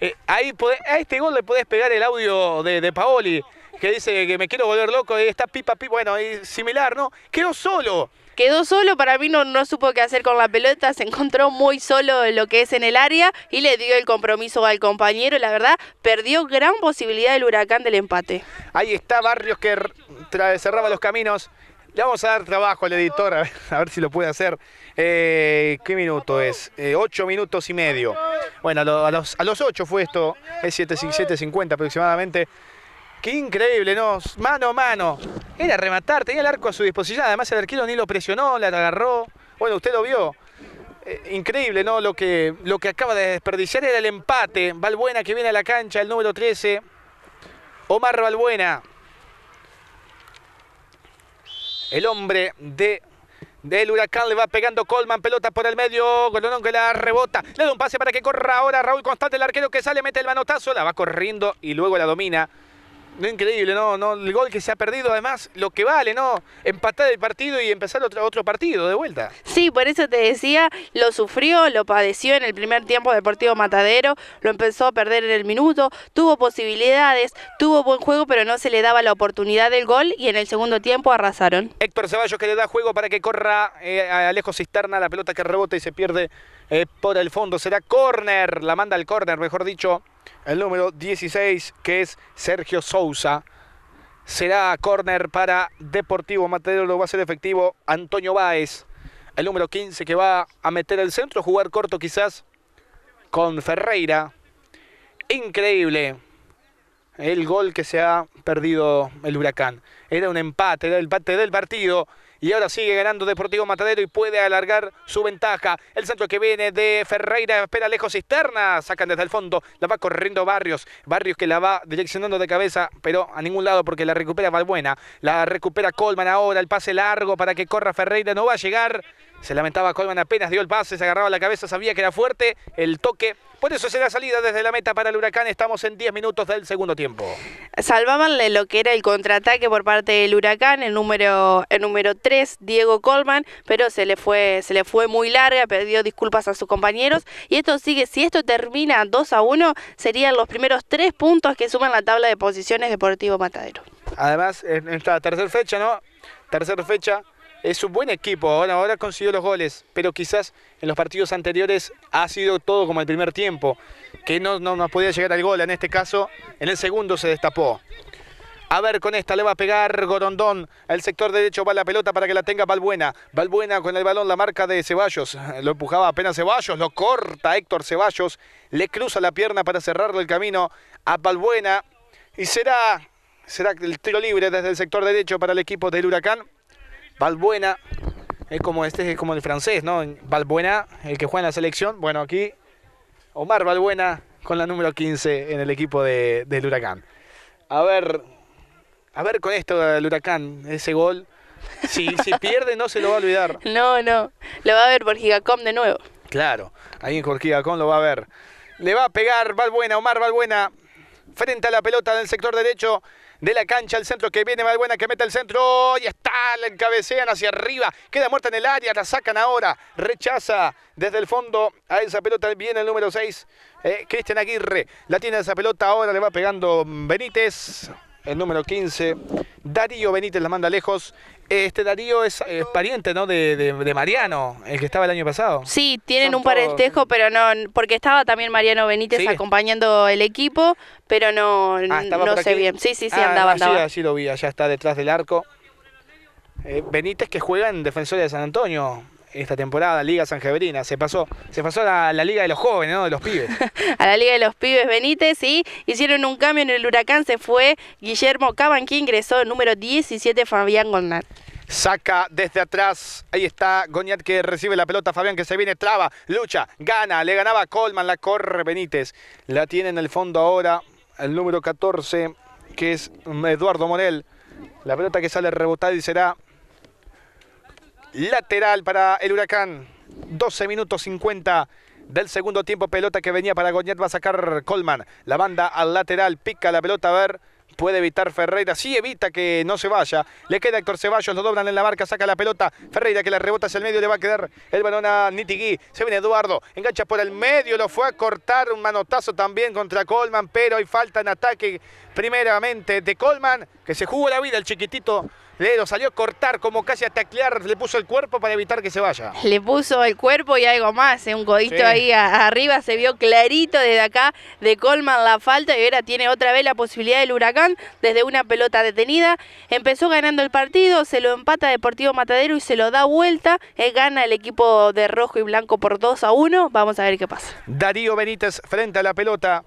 Eh, ahí a este gol le podés pegar el audio de, Paoli, que dice que me quiero volver loco, y está pipa, pipa, bueno, es similar, ¿no? Quedó solo. Quedó solo, para mí no, supo qué hacer con la pelota, se encontró muy solo en lo que es en el área y le dio el compromiso al compañero. La verdad, perdió gran posibilidad del huracán del empate. Ahí está Barrios que cerraba los caminos. Le vamos a dar trabajo al editor, a ver, si lo puede hacer. Eh, ¿Qué minuto es? Eh, ocho minutos y medio. Bueno, a los, a los ocho fue esto, es 7.50 aproximadamente. Qué increíble, ¿no? Mano a mano. Era rematar, tenía el arco a su disposición. Además, el arquero ni lo presionó, la agarró. Bueno, usted lo vio. Eh, increíble, ¿no? Lo que, acaba de desperdiciar era el empate. Valbuena que viene a la cancha, el número 13. Omar Valbuena. El hombre de del Huracán le va pegando Colman, pelota por el medio, Golonón que la rebota, le da un pase para que corra ahora Raúl Constante, el arquero que sale, mete el manotazo, la va corriendo y luego la domina. Increíble, ¿no? no El gol que se ha perdido, además, lo que vale, ¿no? Empatar el partido y empezar otro, partido de vuelta. Sí, por eso te decía, lo sufrió, lo padeció en el primer tiempo Deportivo Matadero, lo empezó a perder en el minuto, tuvo posibilidades, tuvo buen juego, pero no se le daba la oportunidad del gol y en el segundo tiempo arrasaron. Héctor Ceballos que le da juego para que corra eh, a Alejo Cisterna, la pelota que rebota y se pierde eh, por el fondo. Será córner, la manda al córner, mejor dicho el número 16, que es Sergio Sousa. Será corner para Deportivo Matero, lo va a hacer efectivo Antonio Báez. El número 15 que va a meter el centro, jugar corto quizás con Ferreira. Increíble el gol que se ha perdido el Huracán. Era un empate, era el empate del partido. Y ahora sigue ganando Deportivo Matadero y puede alargar su ventaja. El centro que viene de Ferreira espera lejos Cisterna. Sacan desde el fondo. La va corriendo Barrios. Barrios que la va direccionando de cabeza, pero a ningún lado porque la recupera Valbuena. La recupera Colman ahora. El pase largo para que corra Ferreira. No va a llegar. Se lamentaba Colman, apenas dio el pase, se agarraba la cabeza, sabía que era fuerte el toque. Por eso será salida desde la meta para el Huracán. Estamos en 10 minutos del segundo tiempo. Salvaban lo que era el contraataque por parte del Huracán, el número, el número 3, Diego Colman, pero se le, fue, se le fue muy larga, pidió disculpas a sus compañeros. Y esto sigue, si esto termina 2 a 1, serían los primeros 3 puntos que suman la tabla de posiciones Deportivo Matadero. Además, en esta tercera fecha, ¿no? Tercera fecha es un buen equipo, ahora, ahora consiguió los goles, pero quizás en los partidos anteriores ha sido todo como el primer tiempo, que no, nos podía llegar al gol, en este caso en el segundo se destapó. A ver, con esta le va a pegar Gorondón. al sector derecho va la pelota para que la tenga Balbuena. Balbuena con el balón, la marca de Ceballos. Lo empujaba apenas Ceballos, lo corta Héctor Ceballos. Le cruza la pierna para cerrarle el camino a Balbuena. Y será, será el tiro libre desde el sector derecho para el equipo del Huracán. Valbuena, es como este es como el francés, ¿no? Valbuena, el que juega en la selección. Bueno, aquí Omar Valbuena con la número 15 en el equipo del Huracán. A ver, a ver con esto del Huracán, ese gol. Si, si pierde no se lo va a olvidar. No, no, lo va a ver por Gigacom de nuevo. Claro, ahí en Gigacom lo va a ver. Le va a pegar Valbuena, Omar Valbuena, frente a la pelota del sector derecho de la cancha. al centro que viene Malbuena, que mete el centro. Y está, la encabecean hacia arriba. Queda muerta en el área, la sacan ahora. Rechaza desde el fondo a esa pelota. Viene el número 6, eh, Cristian Aguirre. La tiene esa pelota ahora, le va pegando Benítez, el número 15. Darío Benítez la manda lejos. Este Darío es, eh, pariente, ¿no? De, de, Mariano, el que estaba el año pasado. Sí, tienen un parentesco, pero no, porque estaba también Mariano Benítez acompañando el equipo, pero no, ah, no sé bien. Sí, sí, sí, ah, andaba, Sí, lo vi, ya está detrás del arco. Eh, Benítez que juega en Defensoría de San Antonio esta temporada, Liga Sangebrina. Se pasó, se pasó a la, Liga de los Jóvenes, ¿no? De los pibes. a la Liga de los Pibes Benítez, sí. Hicieron un cambio en el huracán, se fue Guillermo Caban, que ingresó número 17, Fabián Gonat. Saca desde atrás. Ahí está Goñat que recibe la pelota. Fabián que se viene, traba, lucha, gana. Le ganaba Colman, la corre Benítez. La tiene en el fondo ahora el número 14, que es Eduardo Morel. La pelota que sale rebotada y será lateral para el Huracán. 12 minutos 50 del segundo tiempo. Pelota que venía para Goñet. Va a sacar Colman. La banda al lateral. Pica la pelota. A ver. Puede evitar Ferreira. Sí evita que no se vaya. Le queda Héctor Ceballos. Lo doblan en la marca. Saca la pelota. Ferreira que la rebota hacia el medio. Le va a quedar el balón a Nitigui. Se viene Eduardo. Engancha por el medio. Lo fue a cortar. Un manotazo también contra Colman. Pero hay falta en ataque primeramente de Colman. Que se jugó la vida el chiquitito le lo salió a cortar, como casi a taclear, le puso el cuerpo para evitar que se vaya. Le puso el cuerpo y algo más, ¿eh? un codito ahí arriba, se vio clarito desde acá de Colman la falta y ahora tiene otra vez la posibilidad del huracán desde una pelota detenida. Empezó ganando el partido, se lo empata Deportivo Matadero y se lo da vuelta. él eh, gana el equipo de rojo y blanco por 2 a 1. Vamos a ver qué pasa. Darío Benítez frente a la pelota.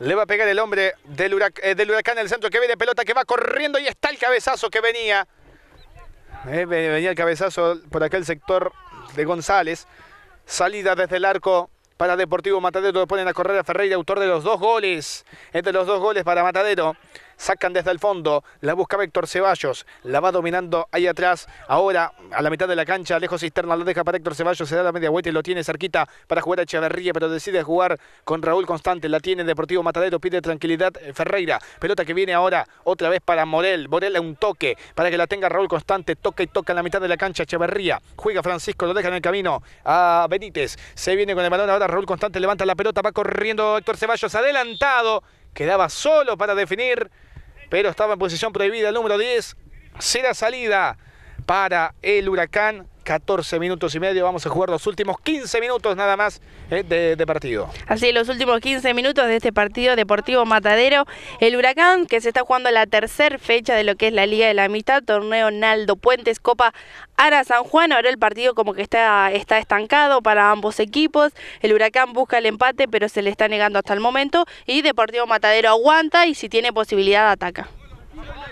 Le va a pegar el hombre del, eh, huracán en del centro que viene pelota que va corriendo y está el cabezazo que venía. Eh, venía el cabezazo por aquel sector de González. Salida desde el arco para Deportivo Matadero. Lo ponen a correr a Ferreira, autor de los dos goles. Entre los dos goles para Matadero sacan desde el fondo, la busca Víctor Ceballos, la va dominando ahí atrás, ahora a la mitad de la cancha, lejos Cisterna lo deja para Héctor Ceballos, se da la media vuelta y lo tiene cerquita para jugar a Echeverría, pero decide jugar con Raúl Constante, la tiene Deportivo Matadero, pide tranquilidad eh, Ferreira, pelota que viene ahora otra vez para Morel, Morel a un toque para que la tenga Raúl Constante, toca y toca en la mitad de la cancha Echeverría, juega Francisco, lo deja en el camino a Benítez, se viene con el balón ahora Raúl Constante levanta la pelota, va corriendo Héctor Ceballos adelantado Quedaba solo para definir, pero estaba en posición prohibida el número 10. Será salida para el Huracán 14 minutos y medio. Vamos a jugar los últimos 15 minutos nada más eh, de, partido. Así, los últimos 15 minutos de este partido Deportivo Matadero. El Huracán, que se está jugando la tercera fecha de lo que es la Liga de la Amistad, torneo Naldo Puentes, Copa Ara San Juan. Ahora el partido como que está, está estancado para ambos equipos. El Huracán busca el empate, pero se le está negando hasta el momento. Y Deportivo Matadero aguanta y si tiene posibilidad ataca.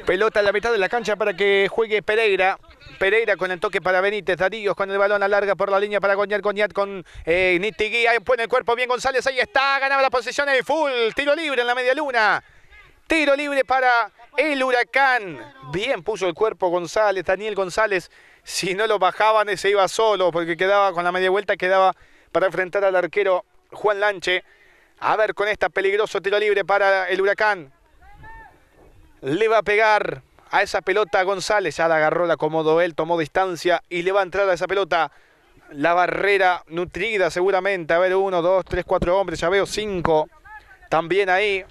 Pelota en la mitad de la cancha para que juegue Pereira. Pereira con el toque para Benítez, Darío con el balón a larga por la línea para Goñar. Goñat con eh, Nitigui, ahí pone el cuerpo bien González, ahí está, ganaba la posición el full, tiro libre en la media luna. Tiro libre para el Huracán. Bien puso el cuerpo González, Daniel González. Si no lo bajaban, eh, se iba solo, porque quedaba con la media vuelta, quedaba para enfrentar al arquero Juan Lanche. A ver con esta peligroso tiro libre para el Huracán. Le va a pegar a esa pelota González, ya la agarró, la acomodó él, tomó distancia y le va a entrar a esa pelota la barrera nutrida seguramente. A ver, uno, dos, tres, cuatro hombres, ya veo cinco también ahí.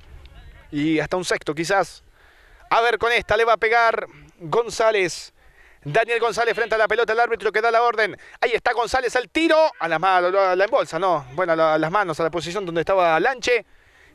Y hasta un sexto quizás. A ver, con esta le va a pegar González. Daniel González frente a la pelota, el árbitro que da la orden. Ahí está González al tiro. A las manos, la embolsa, no. Bueno, a las manos, a la posición donde estaba Lanche.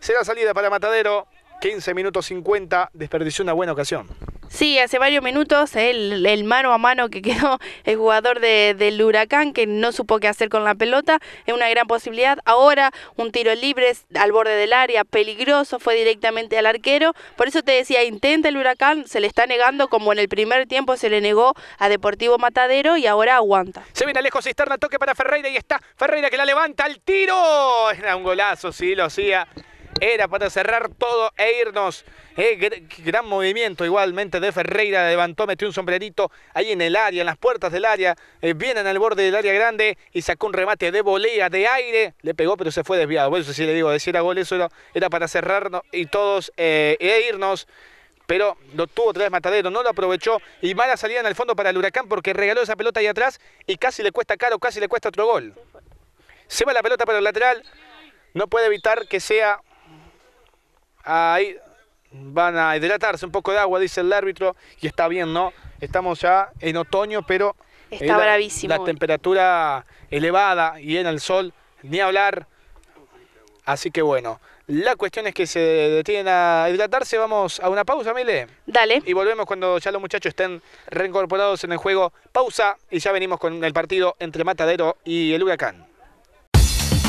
Será salida para Matadero. 15 minutos 50. Desperdició una buena ocasión. Sí, hace varios minutos el, mano a mano que quedó el jugador del huracán que no supo qué hacer con la pelota es una gran posibilidad. Ahora un tiro libre al borde del área, peligroso, fue directamente al arquero. Por eso te decía, intenta el huracán, se le está negando como en el primer tiempo se le negó a Deportivo Matadero y ahora aguanta. Se viene lejos Cisterna, toque para Ferreira y está Ferreira que la levanta al tiro. Es un golazo, sí, lo hacía. Era para cerrar todo e irnos. Eh, gran movimiento igualmente de Ferreira. Levantó, metió un sombrerito ahí en el área, en las puertas del área. Eh, vienen al borde del área grande y sacó un remate de volea de aire. Le pegó, pero se fue desviado. Bueno, eso sí le digo, decir a gol, eso era, para cerrarnos y todos eh, e irnos pero lo tuvo otra vez Matadero, no lo aprovechó y mala salida en el fondo para el Huracán porque regaló esa pelota ahí atrás y casi le cuesta caro, casi le cuesta otro gol. Se va la pelota para el lateral, no puede evitar que sea ahí van a hidratarse un poco de agua, dice el árbitro, y está bien, ¿no? Estamos ya en otoño, pero está eh, La, temperatura elevada y en el sol, ni hablar. Así que bueno, la cuestión es que se detienen a hidratarse. Vamos a una pausa, Mile. Dale. Y volvemos cuando ya los muchachos estén reincorporados en el juego. Pausa y ya venimos con el partido entre Matadero y el Huracán.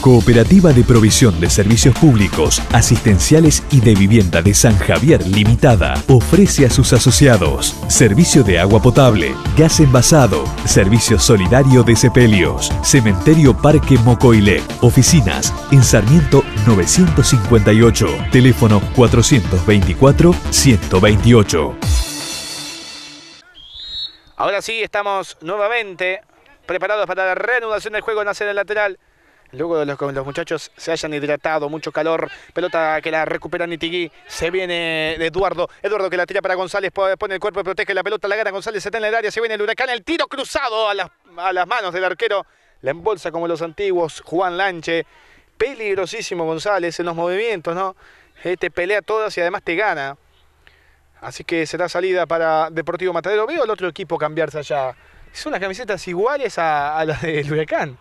Cooperativa de Provisión de Servicios Públicos, Asistenciales y de Vivienda de San Javier Limitada ofrece a sus asociados servicio de agua potable, gas envasado, servicio solidario de sepelios, cementerio Parque Mocoile, oficinas en Sarmiento 958, teléfono 424-128. Ahora sí, estamos nuevamente preparados para la reanudación del juego en la lateral. Luego de los, los muchachos se hayan hidratado, mucho calor. Pelota que la recupera Nitigui. Se viene de Eduardo. Eduardo que la tira para González. Pone el cuerpo, protege la pelota. La gana González. Se está en el área. Se viene el huracán. El tiro cruzado a las, manos del arquero. La embolsa como los antiguos. Juan Lanche. Peligrosísimo González en los movimientos, ¿no? Este pelea todas y además te gana. Así que será salida para Deportivo Matadero. Veo al otro equipo cambiarse allá. Son las camisetas iguales a las del Huracán.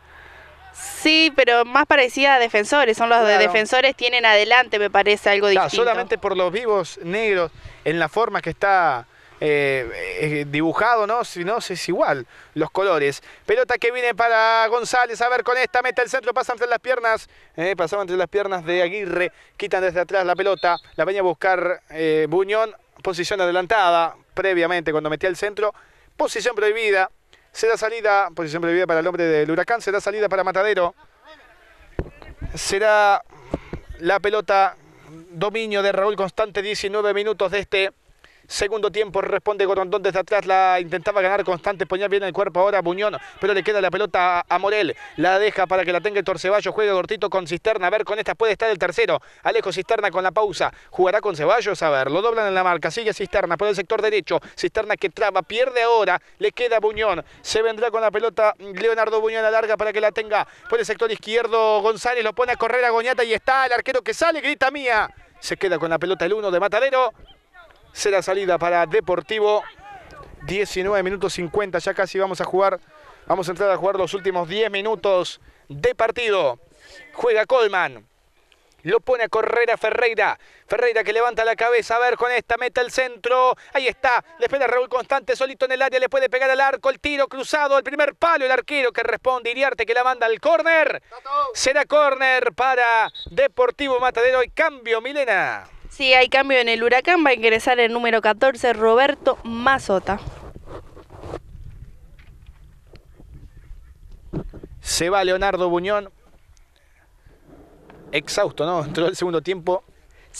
Sí, pero más parecida a defensores. Son los de defensores tienen adelante, me parece algo distinto. Solamente por los vivos negros, en la forma que está eh, eh, dibujado, ¿no? Si no, es igual los colores. Pelota que viene para González. A ver, con esta mete el centro, pasa entre las piernas. Eh, pasaba entre las piernas de Aguirre. Quitan desde atrás la pelota. La venía a buscar eh, Buñón. Posición adelantada previamente cuando metía el centro. Posición prohibida. Será salida, posición pues previa para el hombre del Huracán. Será salida para Matadero. Será la pelota dominio de Raúl Constante, 19 minutos de este Segundo tiempo responde Gorondón desde atrás. La intentaba ganar Constante. Ponía bien el cuerpo ahora Buñón. Pero le queda la pelota a Morel. La deja para que la tenga el Torceballo. Juega Gortito con Cisterna. A ver, con esta puede estar el tercero. Alejo Cisterna con la pausa. Jugará con Ceballos. A ver, lo doblan en la marca. Sigue Cisterna por el sector derecho. Cisterna que traba. Pierde ahora. Le queda Buñón. Se vendrá con la pelota Leonardo Buñón a larga para que la tenga por el sector izquierdo. González lo pone a correr a Goñata y está el arquero que sale. Grita mía. Se queda con la pelota el uno de Matadero será salida para Deportivo. 19 minutos 50, ya casi vamos a jugar, vamos a entrar a jugar los últimos 10 minutos de partido. Juega Colman. Lo pone a correr a Ferreira. Ferreira que levanta la cabeza. A ver con esta. Meta el centro. Ahí está. Le espera Raúl Constante solito en el área. Le puede pegar al arco. El tiro cruzado. El primer palo. El arquero que responde. Iriarte que la manda al córner. Será córner para Deportivo Matadero. Y cambio, Milena. Si hay cambio en el huracán. Va a ingresar el número 14, Roberto Mazota. Se va Leonardo Buñón. Exhausto, ¿no? Entró el segundo tiempo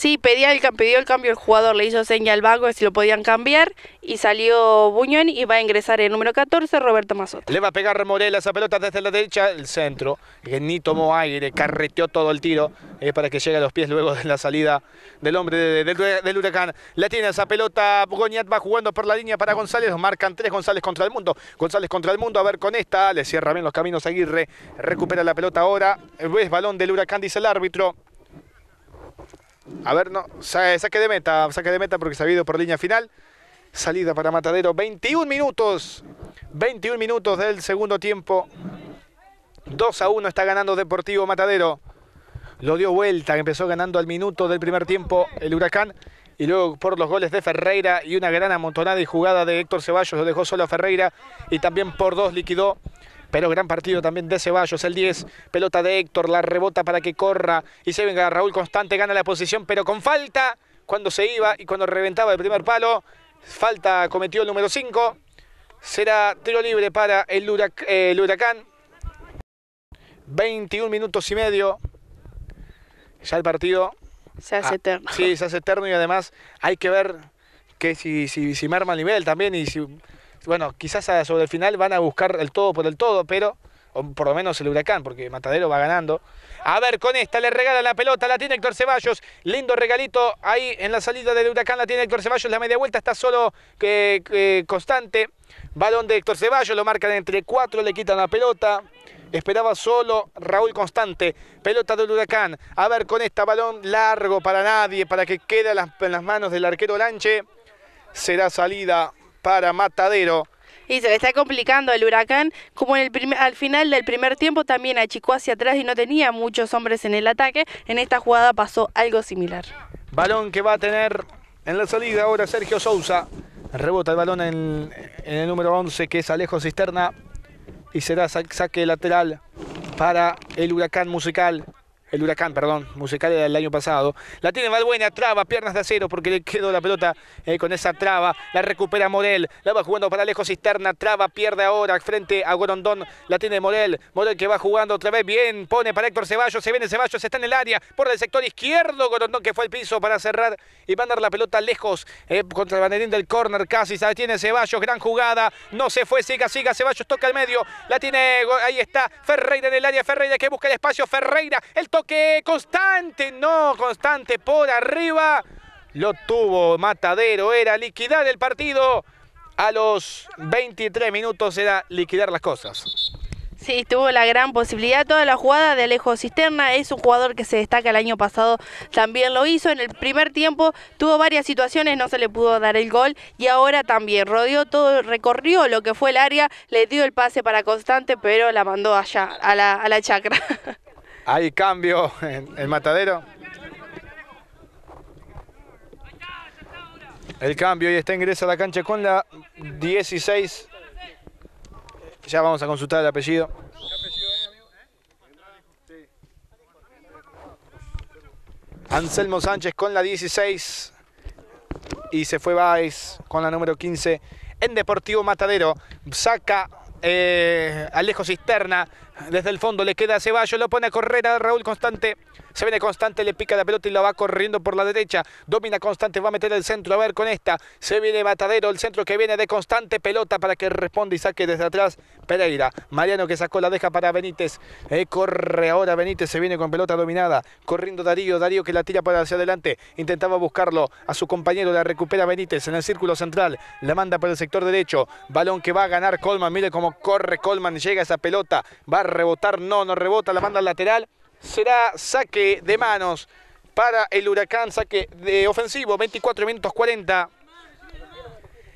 Sí, pedía el, pidió el cambio el jugador, le hizo seña al banco de si lo podían cambiar y salió Buñón y va a ingresar el número 14, Roberto Mazota. Le va a pegar Morel esa pelota desde la derecha, el centro, que ni tomó aire, carreteó todo el tiro eh, para que llegue a los pies luego de la salida del hombre del huracán. La tiene esa pelota, Goñat va jugando por la línea para González, marcan tres González contra el mundo, González contra el mundo, a ver con esta, le cierra bien los caminos Aguirre, recupera la pelota ahora, es balón del huracán, dice el árbitro. A ver, no, saque de meta, saque de meta porque se ha ido por línea final. Salida para Matadero, 21 minutos, 21 minutos del segundo tiempo. 2 a 1 está ganando Deportivo Matadero. Lo dio vuelta, empezó ganando al minuto del primer tiempo el Huracán. Y luego por los goles de Ferreira y una gran amontonada y jugada de Héctor Ceballos lo dejó solo a Ferreira. Y también por dos liquidó pero gran partido también de Ceballos, el 10. Pelota de Héctor, la rebota para que corra. Y se venga Raúl Constante, gana la posición, pero con falta. Cuando se iba y cuando reventaba el primer palo. Falta cometió el número 5. Será tiro libre para el, Huracán. 21 minutos y medio. Ya el partido. Se hace ah, eterno. Sí, se hace eterno y además hay que ver que si, si, si el nivel también y si bueno, quizás sobre el final van a buscar el todo por el todo, pero por lo menos el Huracán, porque Matadero va ganando. A ver, con esta le regala la pelota, la tiene Héctor Ceballos, lindo regalito ahí en la salida del Huracán, la tiene Héctor Ceballos, la media vuelta está solo constante, balón de Héctor Ceballos, lo marcan entre cuatro, le quitan la pelota. Esperaba solo Raúl Constante. Pelota del Huracán. A ver, con esta balón largo para nadie, para que quede en las manos del arquero Lanche. Será salida para Matadero. Y se le está complicando el huracán, como en el al final del primer tiempo también achicó hacia atrás y no tenía muchos hombres en el ataque. En esta jugada pasó algo similar. Balón que va a tener en la salida ahora Sergio Sousa. Rebota el balón en, en el número 11 que es Alejo Cisterna. Y será saque lateral para el huracán musical el huracán, perdón, musical del año pasado. La tiene Valbuena, traba, piernas de acero porque le quedó la pelota eh, con esa traba. La recupera Morel, la va jugando para lejos Cisterna, traba, pierde ahora frente a Gorondón. La tiene Morel, Morel que va jugando otra vez bien, pone para Héctor Ceballos, se viene Ceballos, está en el área por el sector izquierdo. Gorondón que fue al piso para cerrar y va a dar la pelota lejos eh, contra el banderín del córner casi. La tiene Ceballos, gran jugada, no se fue, siga, siga, Ceballos toca el medio. La tiene, ahí está Ferreira en el área, Ferreira que busca el espacio, Ferreira, el toque que constante, no, constante por arriba. Lo tuvo Matadero, era liquidar el partido. A los 23 minutos era liquidar las cosas. Sí, tuvo la gran posibilidad. Toda la jugada de Alejo Cisterna es un jugador que se destaca el año pasado. También lo hizo en el primer tiempo. Tuvo varias situaciones, no se le pudo dar el gol. Y ahora también rodeó todo, recorrió lo que fue el área, le dio el pase para Constante, pero la mandó allá, a la, a la chacra. Hay cambio en el matadero. El cambio y está ingresa a la cancha con la 16. Ya vamos a consultar el apellido. Anselmo Sánchez con la 16. Y se fue Baez con la número 15 en Deportivo Matadero. Saca eh, Alejo Cisterna. Desde el fondo le queda a Ceballos, lo pone a correr a Raúl Constante. Se viene Constante, le pica la pelota y la va corriendo por la derecha. Domina Constante, va a meter el centro. A ver con esta. Se viene Matadero, el centro que viene de Constante. Pelota para que responda y saque desde atrás Pereira. Mariano que sacó la deja para Benítez. Eh, corre ahora Benítez, se viene con pelota dominada. Corriendo Darío, Darío que la tira para hacia adelante. Intentaba buscarlo a su compañero, la recupera Benítez en el círculo central. La manda por el sector derecho. Balón que va a ganar Colman. Mire cómo corre Colman, llega esa pelota. Va a rebotar, no, no rebota, la manda al lateral será saque de manos para el Huracán, saque de ofensivo, 24 minutos 40.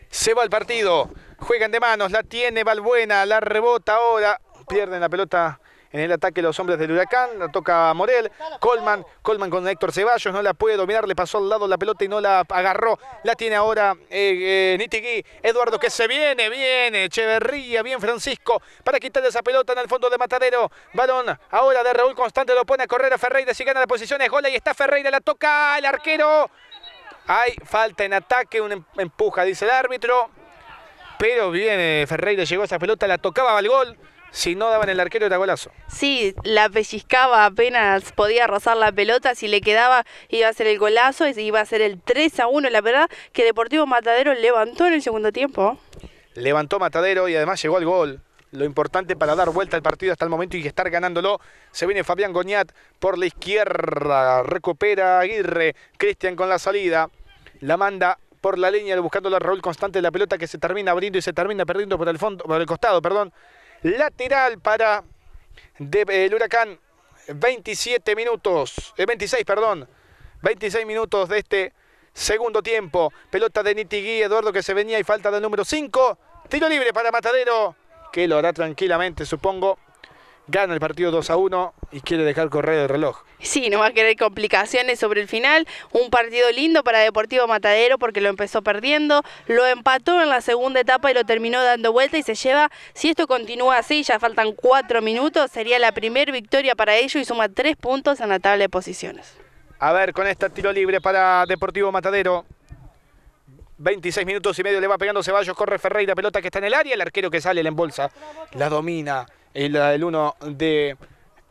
Se va el partido, juegan de manos, la tiene Valbuena, la rebota ahora, pierden la pelota en el ataque los hombres del Huracán, la toca Morel, Colman, Colman con Héctor Ceballos, no la puede dominar, le pasó al lado la pelota y no la agarró, la tiene ahora eh, eh, Nitigui, Eduardo que se viene, viene, Echeverría, bien Francisco, para quitarle esa pelota en el fondo de Matadero, balón ahora de Raúl Constante, lo pone a correr a Ferreira, si gana la posición es gola y está Ferreira, la toca el arquero, hay falta en ataque, una em-, empuja, dice el árbitro. Pero viene Ferreira, llegó esa pelota, la tocaba al gol si no daban el arquero era golazo. Sí, la pellizcaba apenas podía rozar la pelota, si le quedaba iba a ser el golazo, iba a ser el 3 a 1, la verdad que Deportivo Matadero levantó en el segundo tiempo. Levantó Matadero y además llegó al gol. Lo importante para dar vuelta al partido hasta el momento y estar ganándolo. Se viene Fabián Goñat por la izquierda. Recupera Aguirre. Cristian con la salida. La manda por la línea, buscando la Raúl Constante la pelota que se termina abriendo y se termina perdiendo por el fondo, por el costado, perdón. Lateral para el Huracán. 27 minutos, 26, eh, perdón. 26 minutos de este segundo tiempo. Pelota de Nitigui, Eduardo que se venía y falta del número 5. Tiro libre para Matadero, que lo hará tranquilamente, supongo gana el partido 2 a 1 y quiere dejar correr el reloj. Sí, no va a querer complicaciones sobre el final. Un partido lindo para Deportivo Matadero porque lo empezó perdiendo, lo empató en la segunda etapa y lo terminó dando vuelta y se lleva, si esto continúa así, ya faltan cuatro minutos, sería la primera victoria para ellos y suma tres puntos en la tabla de posiciones. A ver, con este tiro libre para Deportivo Matadero. 26 minutos y medio le va pegando Ceballos, corre Ferreira, pelota que está en el área, el arquero que sale, la embolsa, la domina, el, el uno de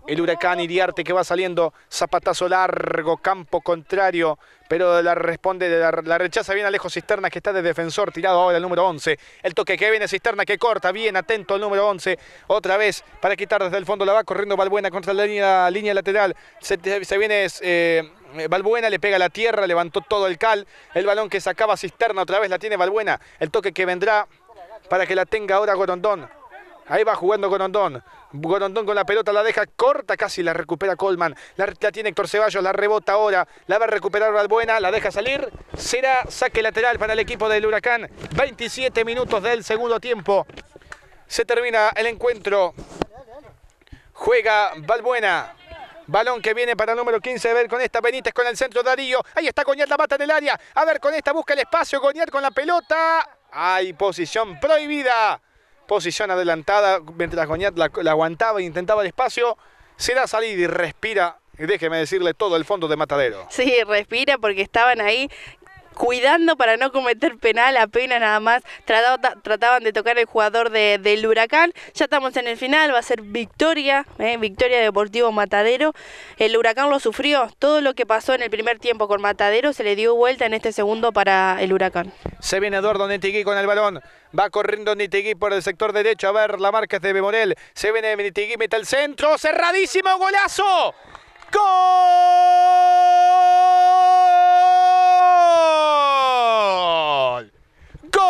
el huracán Iriarte que va saliendo, zapatazo largo, campo contrario, pero la responde, de la rechaza bien lejos Cisterna que está de defensor, tirado ahora el número 11, el toque que viene Cisterna que corta, bien atento al número 11, otra vez para quitar desde el fondo la va corriendo Balbuena contra la línea, lateral, se, viene... Eh, Balbuena le pega la tierra, levantó todo el cal, el balón que sacaba Cisterna otra vez la tiene Balbuena, el toque que vendrá para que la tenga ahora Gorondón, ahí va jugando Gorondón, Gorondón con la pelota, la deja corta, casi la recupera Colman. La, tiene Héctor Ceballos, la rebota ahora. La va a recuperar Valbuena, la deja salir. Será saque lateral para el equipo del Huracán. 27 minutos del segundo tiempo. Se termina el encuentro. Juega Valbuena. Balón que viene para el número 15, a ver con esta, Benítez con el centro, Darío. Ahí está Goñar, la mata en el área. A ver con esta, busca el espacio, Coñar con la pelota. Hay posición prohibida posición adelantada, mientras Coñat la, la aguantaba e intentaba el espacio, se da salida y respira déjeme decirle todo el fondo de Matadero. Sí, respira porque estaban ahí cuidando para no cometer penal, apenas nada más trataban de tocar el jugador del Huracán. Ya estamos en el final, va a ser victoria, eh, victoria Deportivo Matadero. El Huracán lo sufrió, todo lo que pasó en el primer tiempo con Matadero se le dio vuelta en este segundo para el Huracán. Se viene Eduardo Nitigui con el balón. Va corriendo Nitigui por el sector derecho. A ver, la marca de Bemorel. Se viene Nitigui, mete el centro. Cerradísimo, golazo. ¡Gol! ¡Gol!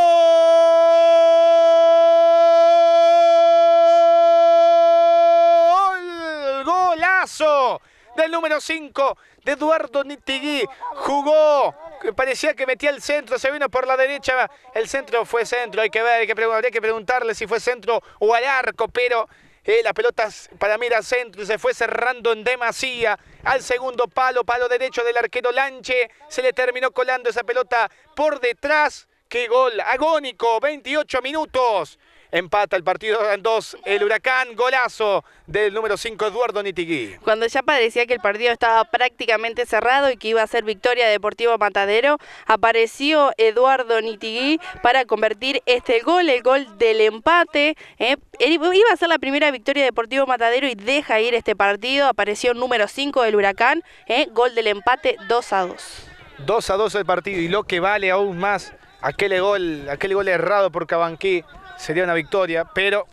¡Golazo! Del número 5 de Eduardo Nitigui. Jugó parecía que metía el centro, se vino por la derecha, el centro fue centro, hay que ver, hay que habría que preguntarle si fue centro o al arco, pero eh, la pelota para mí era centro y se fue cerrando en demasía al segundo palo, palo derecho del arquero Lanche, se le terminó colando esa pelota por detrás qué gol agónico, 28 minutos. Empata el partido en dos, el Huracán, golazo del número 5 Eduardo Nitigui. Cuando ya parecía que el partido estaba prácticamente cerrado y que iba a ser victoria Deportivo Matadero, apareció Eduardo Nitigui para convertir este gol, el gol del empate. Eh, iba a ser la primera victoria Deportivo Matadero y deja ir este partido. Apareció número 5 del Huracán, eh, gol del empate 2 a 2. 2 a 2 el partido y lo que vale aún más aquel gol, aquel gol errado por Cabanqui sería una victoria, pero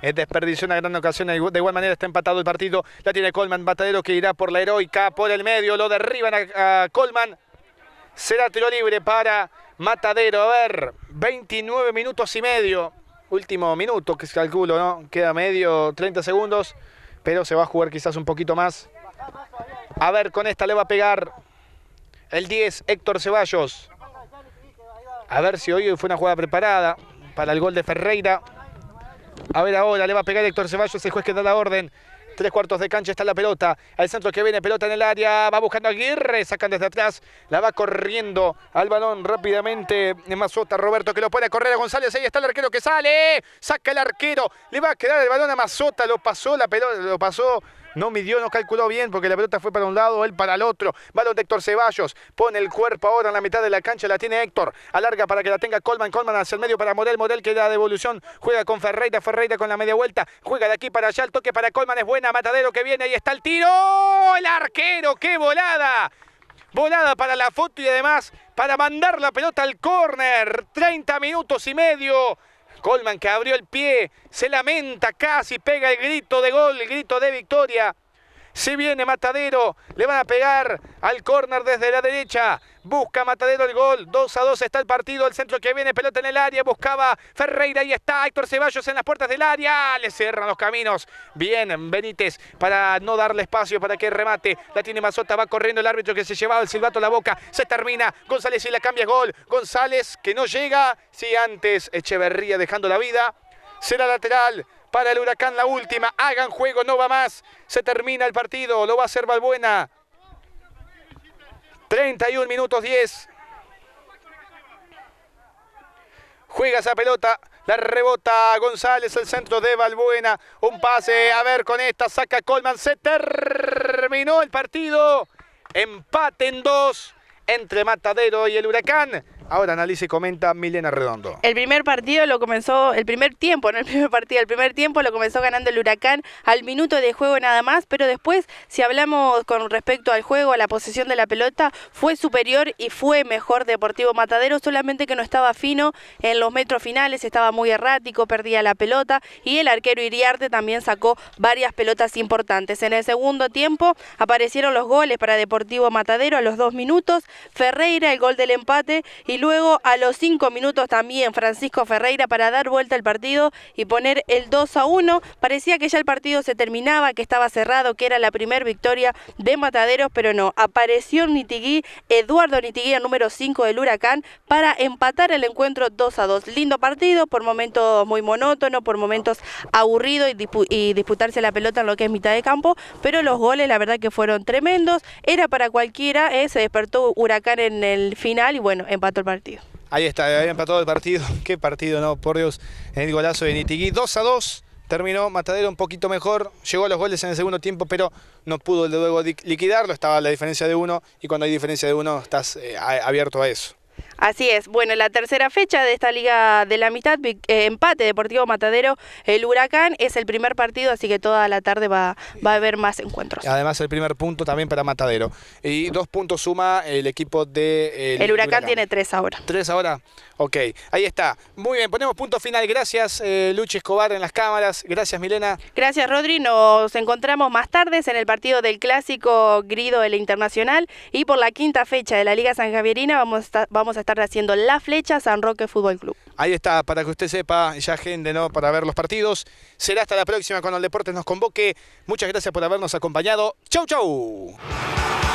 es desperdicio una gran ocasión. De igual manera está empatado el partido. La tiene Colman, Matadero que irá por la heroica, por el medio. Lo derriban a, Coleman. Colman. Será tiro libre para Matadero. A ver, 29 minutos y medio. Último minuto que calculo, ¿no? Queda medio, 30 segundos. Pero se va a jugar quizás un poquito más. A ver, con esta le va a pegar el 10, Héctor Ceballos. A ver si hoy fue una jugada preparada para el gol de Ferreira. A ver ahora, le va a pegar Héctor Ceballos, el juez que da la orden. Tres cuartos de cancha está la pelota. Al centro que viene, pelota en el área. Va buscando a Aguirre. Sacan desde atrás. La va corriendo al balón rápidamente. Mazota, Roberto que lo puede correr a González. Ahí está el arquero que sale. Saca el arquero. Le va a quedar el balón a Mazota. Lo pasó la pelota. Lo pasó no midió, no calculó bien porque la pelota fue para un lado, él para el otro. Balón de Héctor Ceballos. Pone el cuerpo ahora en la mitad de la cancha. La tiene Héctor. Alarga para que la tenga Colman. Colman hacia el medio para Morel. Morel que da devolución. Juega con Ferreira. Ferreira con la media vuelta. Juega de aquí para allá. El toque para Colman es buena. Matadero que viene. Ahí está el tiro. El arquero. ¡Qué volada! Volada para la foto y además para mandar la pelota al córner. 30 minutos y medio Colman que abrió el pie, se lamenta casi, pega el grito de gol, el grito de victoria. Si viene Matadero, le van a pegar al córner desde la derecha. Busca Matadero el gol. 2 a 2 está el partido. El centro que viene, pelota en el área. Buscaba Ferreira. Ahí está Héctor Ceballos en las puertas del área. Le cierran los caminos. Bien, Benítez para no darle espacio para que remate. La tiene Mazota. Va corriendo el árbitro que se llevaba el silbato a la boca. Se termina. González y la cambia gol. González que no llega. Si sí, antes Echeverría dejando la vida. Será lateral para el Huracán la última. Hagan juego, no va más. Se termina el partido, lo va a hacer Balbuena. 31 minutos 10. Juega esa pelota, la rebota González, el centro de Valbuena. Un pase, a ver con esta, saca Colman. Se terminó el partido. Empate en dos entre Matadero y el Huracán. Ahora analiza comenta Milena Redondo. El primer partido lo comenzó, el primer tiempo, no el primer partido, el primer tiempo lo comenzó ganando el Huracán al minuto de juego nada más, pero después, si hablamos con respecto al juego, a la posesión de la pelota, fue superior y fue mejor Deportivo Matadero, solamente que no estaba fino en los metros finales, estaba muy errático, perdía la pelota y el arquero Iriarte también sacó varias pelotas importantes. En el segundo tiempo aparecieron los goles para Deportivo Matadero a los dos minutos, Ferreira el gol del empate y luego a los cinco minutos también Francisco Ferreira para dar vuelta al partido y poner el 2 a 1. Parecía que ya el partido se terminaba, que estaba cerrado, que era la primera victoria de Mataderos, pero no. Apareció Nitigui, Eduardo Nitiguí, el número 5 del Huracán, para empatar el encuentro 2 a 2. Lindo partido, por momentos muy monótono, por momentos aburridos y, disputarse la pelota en lo que es mitad de campo, pero los goles la verdad que fueron tremendos. Era para cualquiera, ¿eh? se despertó Huracán en el final y bueno, empató el partido. Ahí está, había empatado el partido. Qué partido, no, por Dios. el golazo de Nitigui. 2 a 2. Terminó Matadero un poquito mejor. Llegó a los goles en el segundo tiempo, pero no pudo luego liquidarlo. Estaba la diferencia de uno. Y cuando hay diferencia de uno, estás eh, abierto a eso. Así es. Bueno, la tercera fecha de esta Liga de la mitad, eh, empate Deportivo Matadero, el Huracán es el primer partido, así que toda la tarde va, va a haber más encuentros. Además, el primer punto también para Matadero. Y dos puntos suma el equipo de... El, huracán, tiene tres ahora. Tres ahora. Ok, ahí está. Muy bien, ponemos punto final. Gracias, eh, Luchi Escobar en las cámaras. Gracias, Milena. Gracias, Rodri. Nos encontramos más tarde en el partido del clásico Grido el Internacional. Y por la quinta fecha de la Liga San Javierina vamos a, vamos a haciendo La Flecha San Roque Fútbol Club. Ahí está, para que usted sepa, ya gente, ¿no? Para ver los partidos. Será hasta la próxima cuando el deporte nos convoque. Muchas gracias por habernos acompañado. Chau, chau.